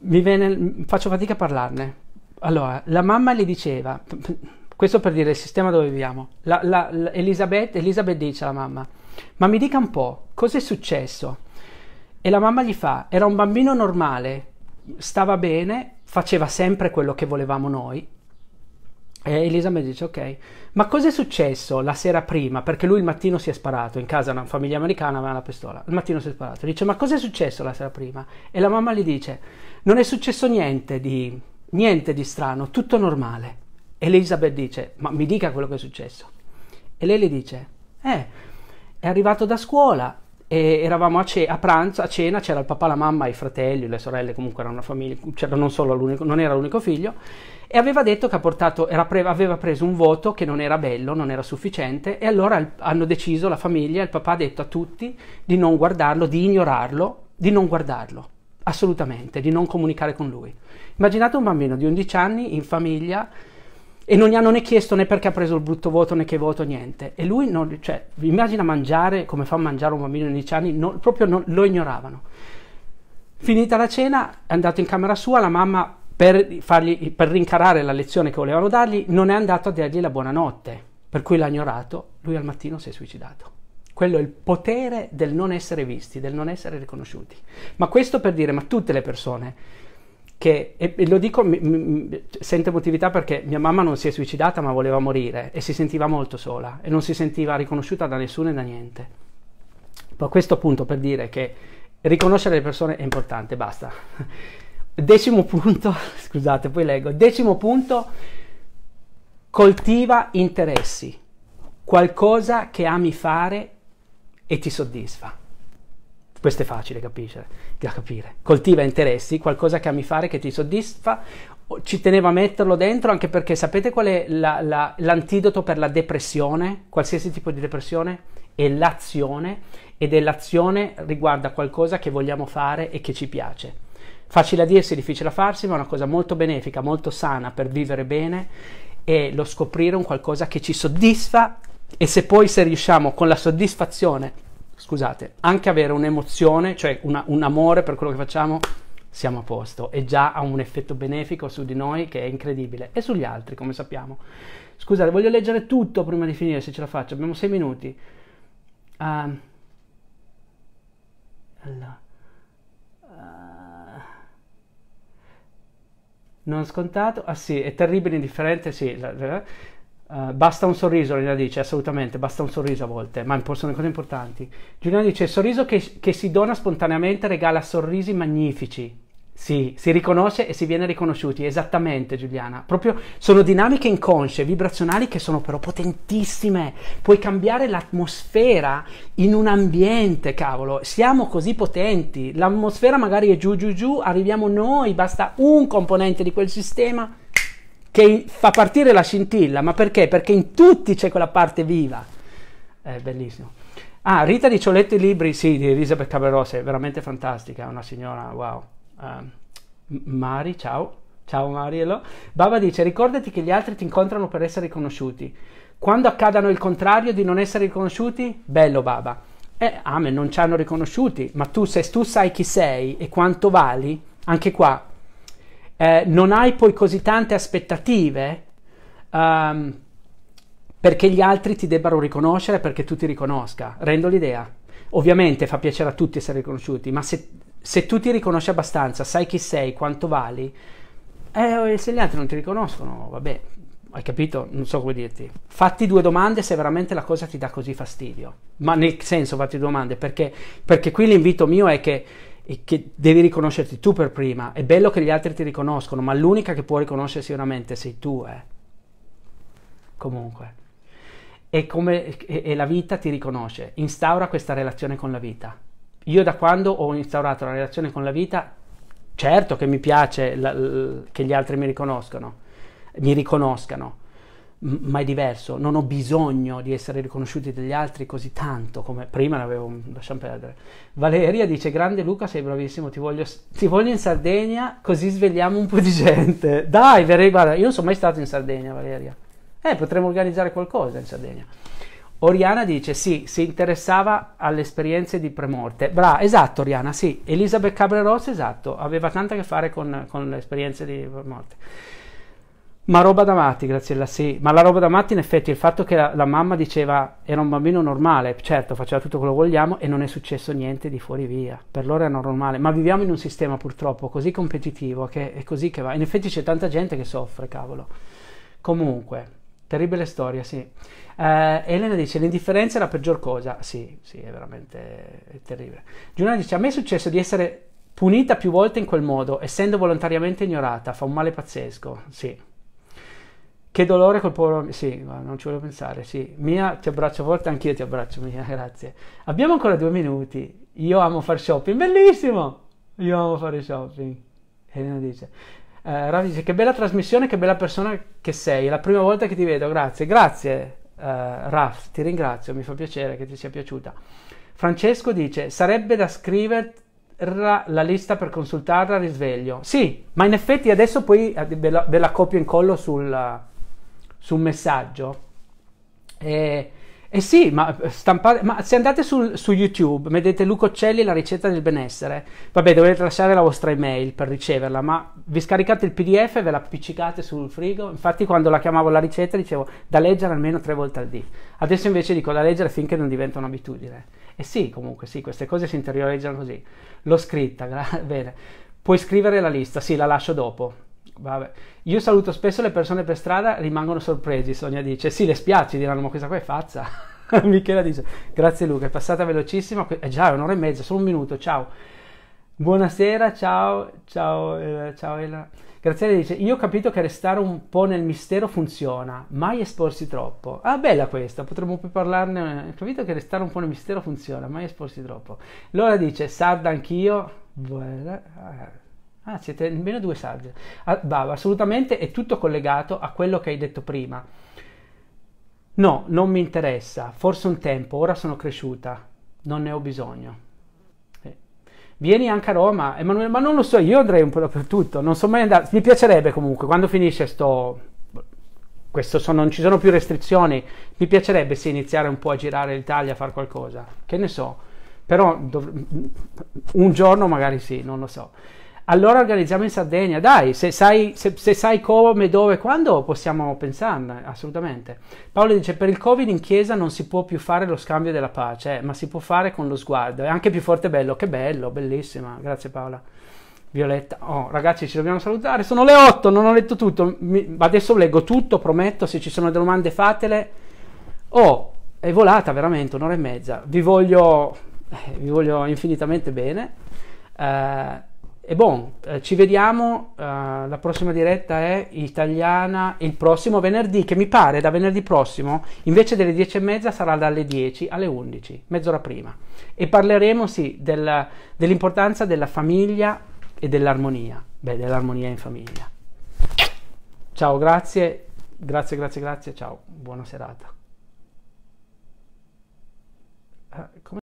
[SPEAKER 1] Viene, faccio fatica a parlarne allora, la mamma gli diceva, questo per dire il sistema dove viviamo, la, la, la Elisabeth, Elisabeth dice alla mamma, ma mi dica un po', cos'è successo? E la mamma gli fa, era un bambino normale, stava bene, faceva sempre quello che volevamo noi. E Elisabeth dice, ok, ma cos'è successo la sera prima? Perché lui il mattino si è sparato, in casa una famiglia americana aveva la pistola, il mattino si è sparato. Dice, ma cos'è successo la sera prima? E la mamma gli dice, non è successo niente di Niente di strano, tutto normale. Elizabeth dice, ma mi dica quello che è successo. E lei le dice, eh, è arrivato da scuola, e eravamo a, ce- a, pranzo, a cena, c'era il papà, la mamma, i fratelli, le sorelle, comunque era una famiglia, non, non, era l'unico figlio, e aveva detto che ha portato, pre- aveva preso un voto che non era bello, non era sufficiente, e allora il- hanno deciso la famiglia, il papà ha detto a tutti di non guardarlo, di ignorarlo, di non guardarlo, assolutamente, di non comunicare con lui. Immaginate un bambino di 11 anni in famiglia e non gli hanno né chiesto né perché ha preso il brutto voto né che voto, niente. E lui, non, cioè, immagina mangiare come fa a mangiare un bambino di 11 anni, non, proprio non, lo ignoravano. Finita la cena, è andato in camera sua, la mamma per, fargli, per rincarare la lezione che volevano dargli non è andata a dargli la buonanotte, per cui l'ha ignorato, lui al mattino si è suicidato. Quello è il potere del non essere visti, del non essere riconosciuti. Ma questo per dire, ma tutte le persone che, e lo dico, mi, mi, sento emotività perché mia mamma non si è suicidata ma voleva morire e si sentiva molto sola e non si sentiva riconosciuta da nessuno e da niente. A questo punto per dire che riconoscere le persone è importante, basta. Decimo punto, scusate, poi leggo. Decimo punto, coltiva interessi, qualcosa che ami fare e ti soddisfa. Questo è facile, capisci? da capire. Coltiva interessi, qualcosa che ami fare, che ti soddisfa. Ci tenevo a metterlo dentro anche perché sapete qual è la, la, l'antidoto per la depressione, qualsiasi tipo di depressione? È l'azione ed è l'azione riguarda qualcosa che vogliamo fare e che ci piace. Facile a dirsi, difficile a farsi, ma è una cosa molto benefica, molto sana per vivere bene e lo scoprire un qualcosa che ci soddisfa e se poi se riusciamo con la soddisfazione scusate, anche avere un'emozione, cioè una, un amore per quello che facciamo, siamo a posto e già ha un effetto benefico su di noi che è incredibile e sugli altri, come sappiamo. Scusate, voglio leggere tutto prima di finire, se ce la faccio, abbiamo sei minuti. Um, allora, eh. non scontato, ah sì, è terribile, indifferente, sì. La, la, eh, basta un sorriso, Lina dice, assolutamente, basta un sorriso a volte, ma sono cose importanti. Giuliana dice, sorriso che, che si dona spontaneamente regala sorrisi magnifici. Sì, si riconosce e si viene riconosciuti, esattamente Giuliana. Proprio sono dinamiche inconsce, vibrazionali che sono però potentissime. Puoi cambiare l'atmosfera in un ambiente, cavolo. Siamo così potenti. L'atmosfera magari è giù giù giù, arriviamo noi, basta un componente di quel sistema che fa partire la scintilla, ma perché? Perché in tutti c'è quella parte viva. È eh, bellissimo. Ah, Rita dice, ho letto i Libri, sì, di Elisabeth Caberos, è veramente fantastica, una signora, wow. Uh, Mari, ciao. Ciao Mariello. Baba dice, ricordati che gli altri ti incontrano per essere riconosciuti. Quando accadano il contrario di non essere riconosciuti, bello Baba. Eh, amen, non ci hanno riconosciuti, ma tu se tu sai chi sei e quanto vali, anche qua eh, non hai poi così tante aspettative um, perché gli altri ti debbano riconoscere, perché tu ti riconosca. Rendo l'idea. Ovviamente fa piacere a tutti essere riconosciuti, ma se, se tu ti riconosci abbastanza, sai chi sei, quanto vali, eh, se gli altri non ti riconoscono, vabbè, hai capito? Non so come dirti. Fatti due domande se veramente la cosa ti dà così fastidio. Ma nel senso, fatti due domande, perché, perché qui l'invito mio è che e che devi riconoscerti tu per prima. È bello che gli altri ti riconoscono, ma l'unica che può riconoscersi veramente sei tu, eh. Comunque. E, come, e, e la vita ti riconosce. Instaura questa relazione con la vita. Io da quando ho instaurato la relazione con la vita, certo che mi piace la, la, che gli altri mi riconoscono, mi riconoscano ma è diverso, non ho bisogno di essere riconosciuti dagli altri così tanto come prima l'avevo, lasciamo perdere. Valeria dice, grande Luca, sei bravissimo, ti voglio, ti voglio in Sardegna così svegliamo un po' di gente. Dai, verrei, guarda, io non sono mai stato in Sardegna, Valeria. Eh, potremmo organizzare qualcosa in Sardegna. Oriana dice sì, si interessava alle esperienze di premorte. Brava, esatto Oriana, sì. Elisabeth Cabreros, esatto, aveva tanto a che fare con, con le esperienze di premorte. Ma roba da matti, Graziella, sì. Ma la roba da matti, in effetti, il fatto che la, la, mamma diceva era un bambino normale, certo, faceva tutto quello che vogliamo e non è successo niente di fuori via. Per loro è normale. Ma viviamo in un sistema purtroppo così competitivo che è così che va. In effetti c'è tanta gente che soffre, cavolo. Comunque, terribile storia, sì. Eh, Elena dice: L'indifferenza è la peggior cosa. Sì, sì, è veramente è terribile. Giuliana dice: A me è successo di essere punita più volte in quel modo, essendo volontariamente ignorata. Fa un male pazzesco. Sì. Che dolore col povero... Sì, non ci volevo pensare, sì. Mia, ti abbraccio forte, anch'io ti abbraccio, Mia, grazie. Abbiamo ancora due minuti. Io amo fare shopping, bellissimo! Io amo fare shopping. Elena dice... Eh, Ravi dice, che bella trasmissione, che bella persona che sei. È la prima volta che ti vedo, grazie. Grazie, uh, Raf, ti ringrazio, mi fa piacere che ti sia piaciuta. Francesco dice, sarebbe da scrivere la lista per consultarla a risveglio. Sì, ma in effetti adesso poi eh, ve la, ve la copio in collo sul su un messaggio. E, e sì, ma, eh, stampate, ma se andate su, su YouTube, vedete Lucocelli la ricetta del benessere, vabbè dovete lasciare la vostra email per riceverla, ma vi scaricate il pdf e ve la appiccicate sul frigo, infatti quando la chiamavo la ricetta dicevo da leggere almeno tre volte al dì, adesso invece dico da leggere finché non diventa un'abitudine. E sì, comunque sì, queste cose si interiorizzano così. L'ho scritta, gra- bene. Puoi scrivere la lista, sì, la lascio dopo. Vabbè. Io saluto spesso le persone per strada, rimangono sorpresi. Sonia dice: Sì, le spiace, diranno, ma questa qua è pazza. Michela dice: Grazie, Luca, è passata velocissima. Eh, è già un'ora e mezza, solo un minuto. Ciao. Buonasera, ciao, ciao, eh, ciao Elena. Graziella dice, io ho capito che restare un po' nel mistero funziona, mai esporsi troppo. Ah, bella questa, potremmo più parlarne. Eh, ho capito che restare un po' nel mistero funziona, mai esporsi troppo. Laura dice, sarda anch'io. Buona. Ah, Ah, siete almeno due saggi. Ah, bravo, assolutamente è tutto collegato a quello che hai detto prima. No, non mi interessa, forse un tempo, ora sono cresciuta, non ne ho bisogno. Eh. Vieni anche a Roma, Emanuele, ma non lo so, io andrei un po' dappertutto, non so mai andare, mi piacerebbe comunque, quando finisce sto... Questo sono, non ci sono più restrizioni, mi piacerebbe sì iniziare un po' a girare l'Italia, a fare qualcosa, che ne so, però dov... un giorno magari sì, non lo so allora organizziamo in Sardegna, dai, se sai, se, se sai come, dove, quando possiamo pensarne, assolutamente. Paolo dice, per il Covid in chiesa non si può più fare lo scambio della pace, eh, ma si può fare con lo sguardo, è anche più forte e bello, che bello, bellissima, grazie Paola. Violetta, oh, ragazzi ci dobbiamo salutare, sono le 8, non ho letto tutto, Mi, adesso leggo tutto, prometto, se ci sono domande fatele. Oh, è volata veramente un'ora e mezza, vi voglio, eh, vi voglio infinitamente bene. Eh, e buon, eh, ci vediamo, eh, la prossima diretta è italiana il prossimo venerdì, che mi pare da venerdì prossimo, invece delle 10 e mezza sarà dalle 10 alle 11, mezz'ora prima. E parleremo, sì, della, dell'importanza della famiglia e dell'armonia, beh, dell'armonia in famiglia. Ciao, grazie, grazie, grazie, grazie, ciao, buona serata. Ah,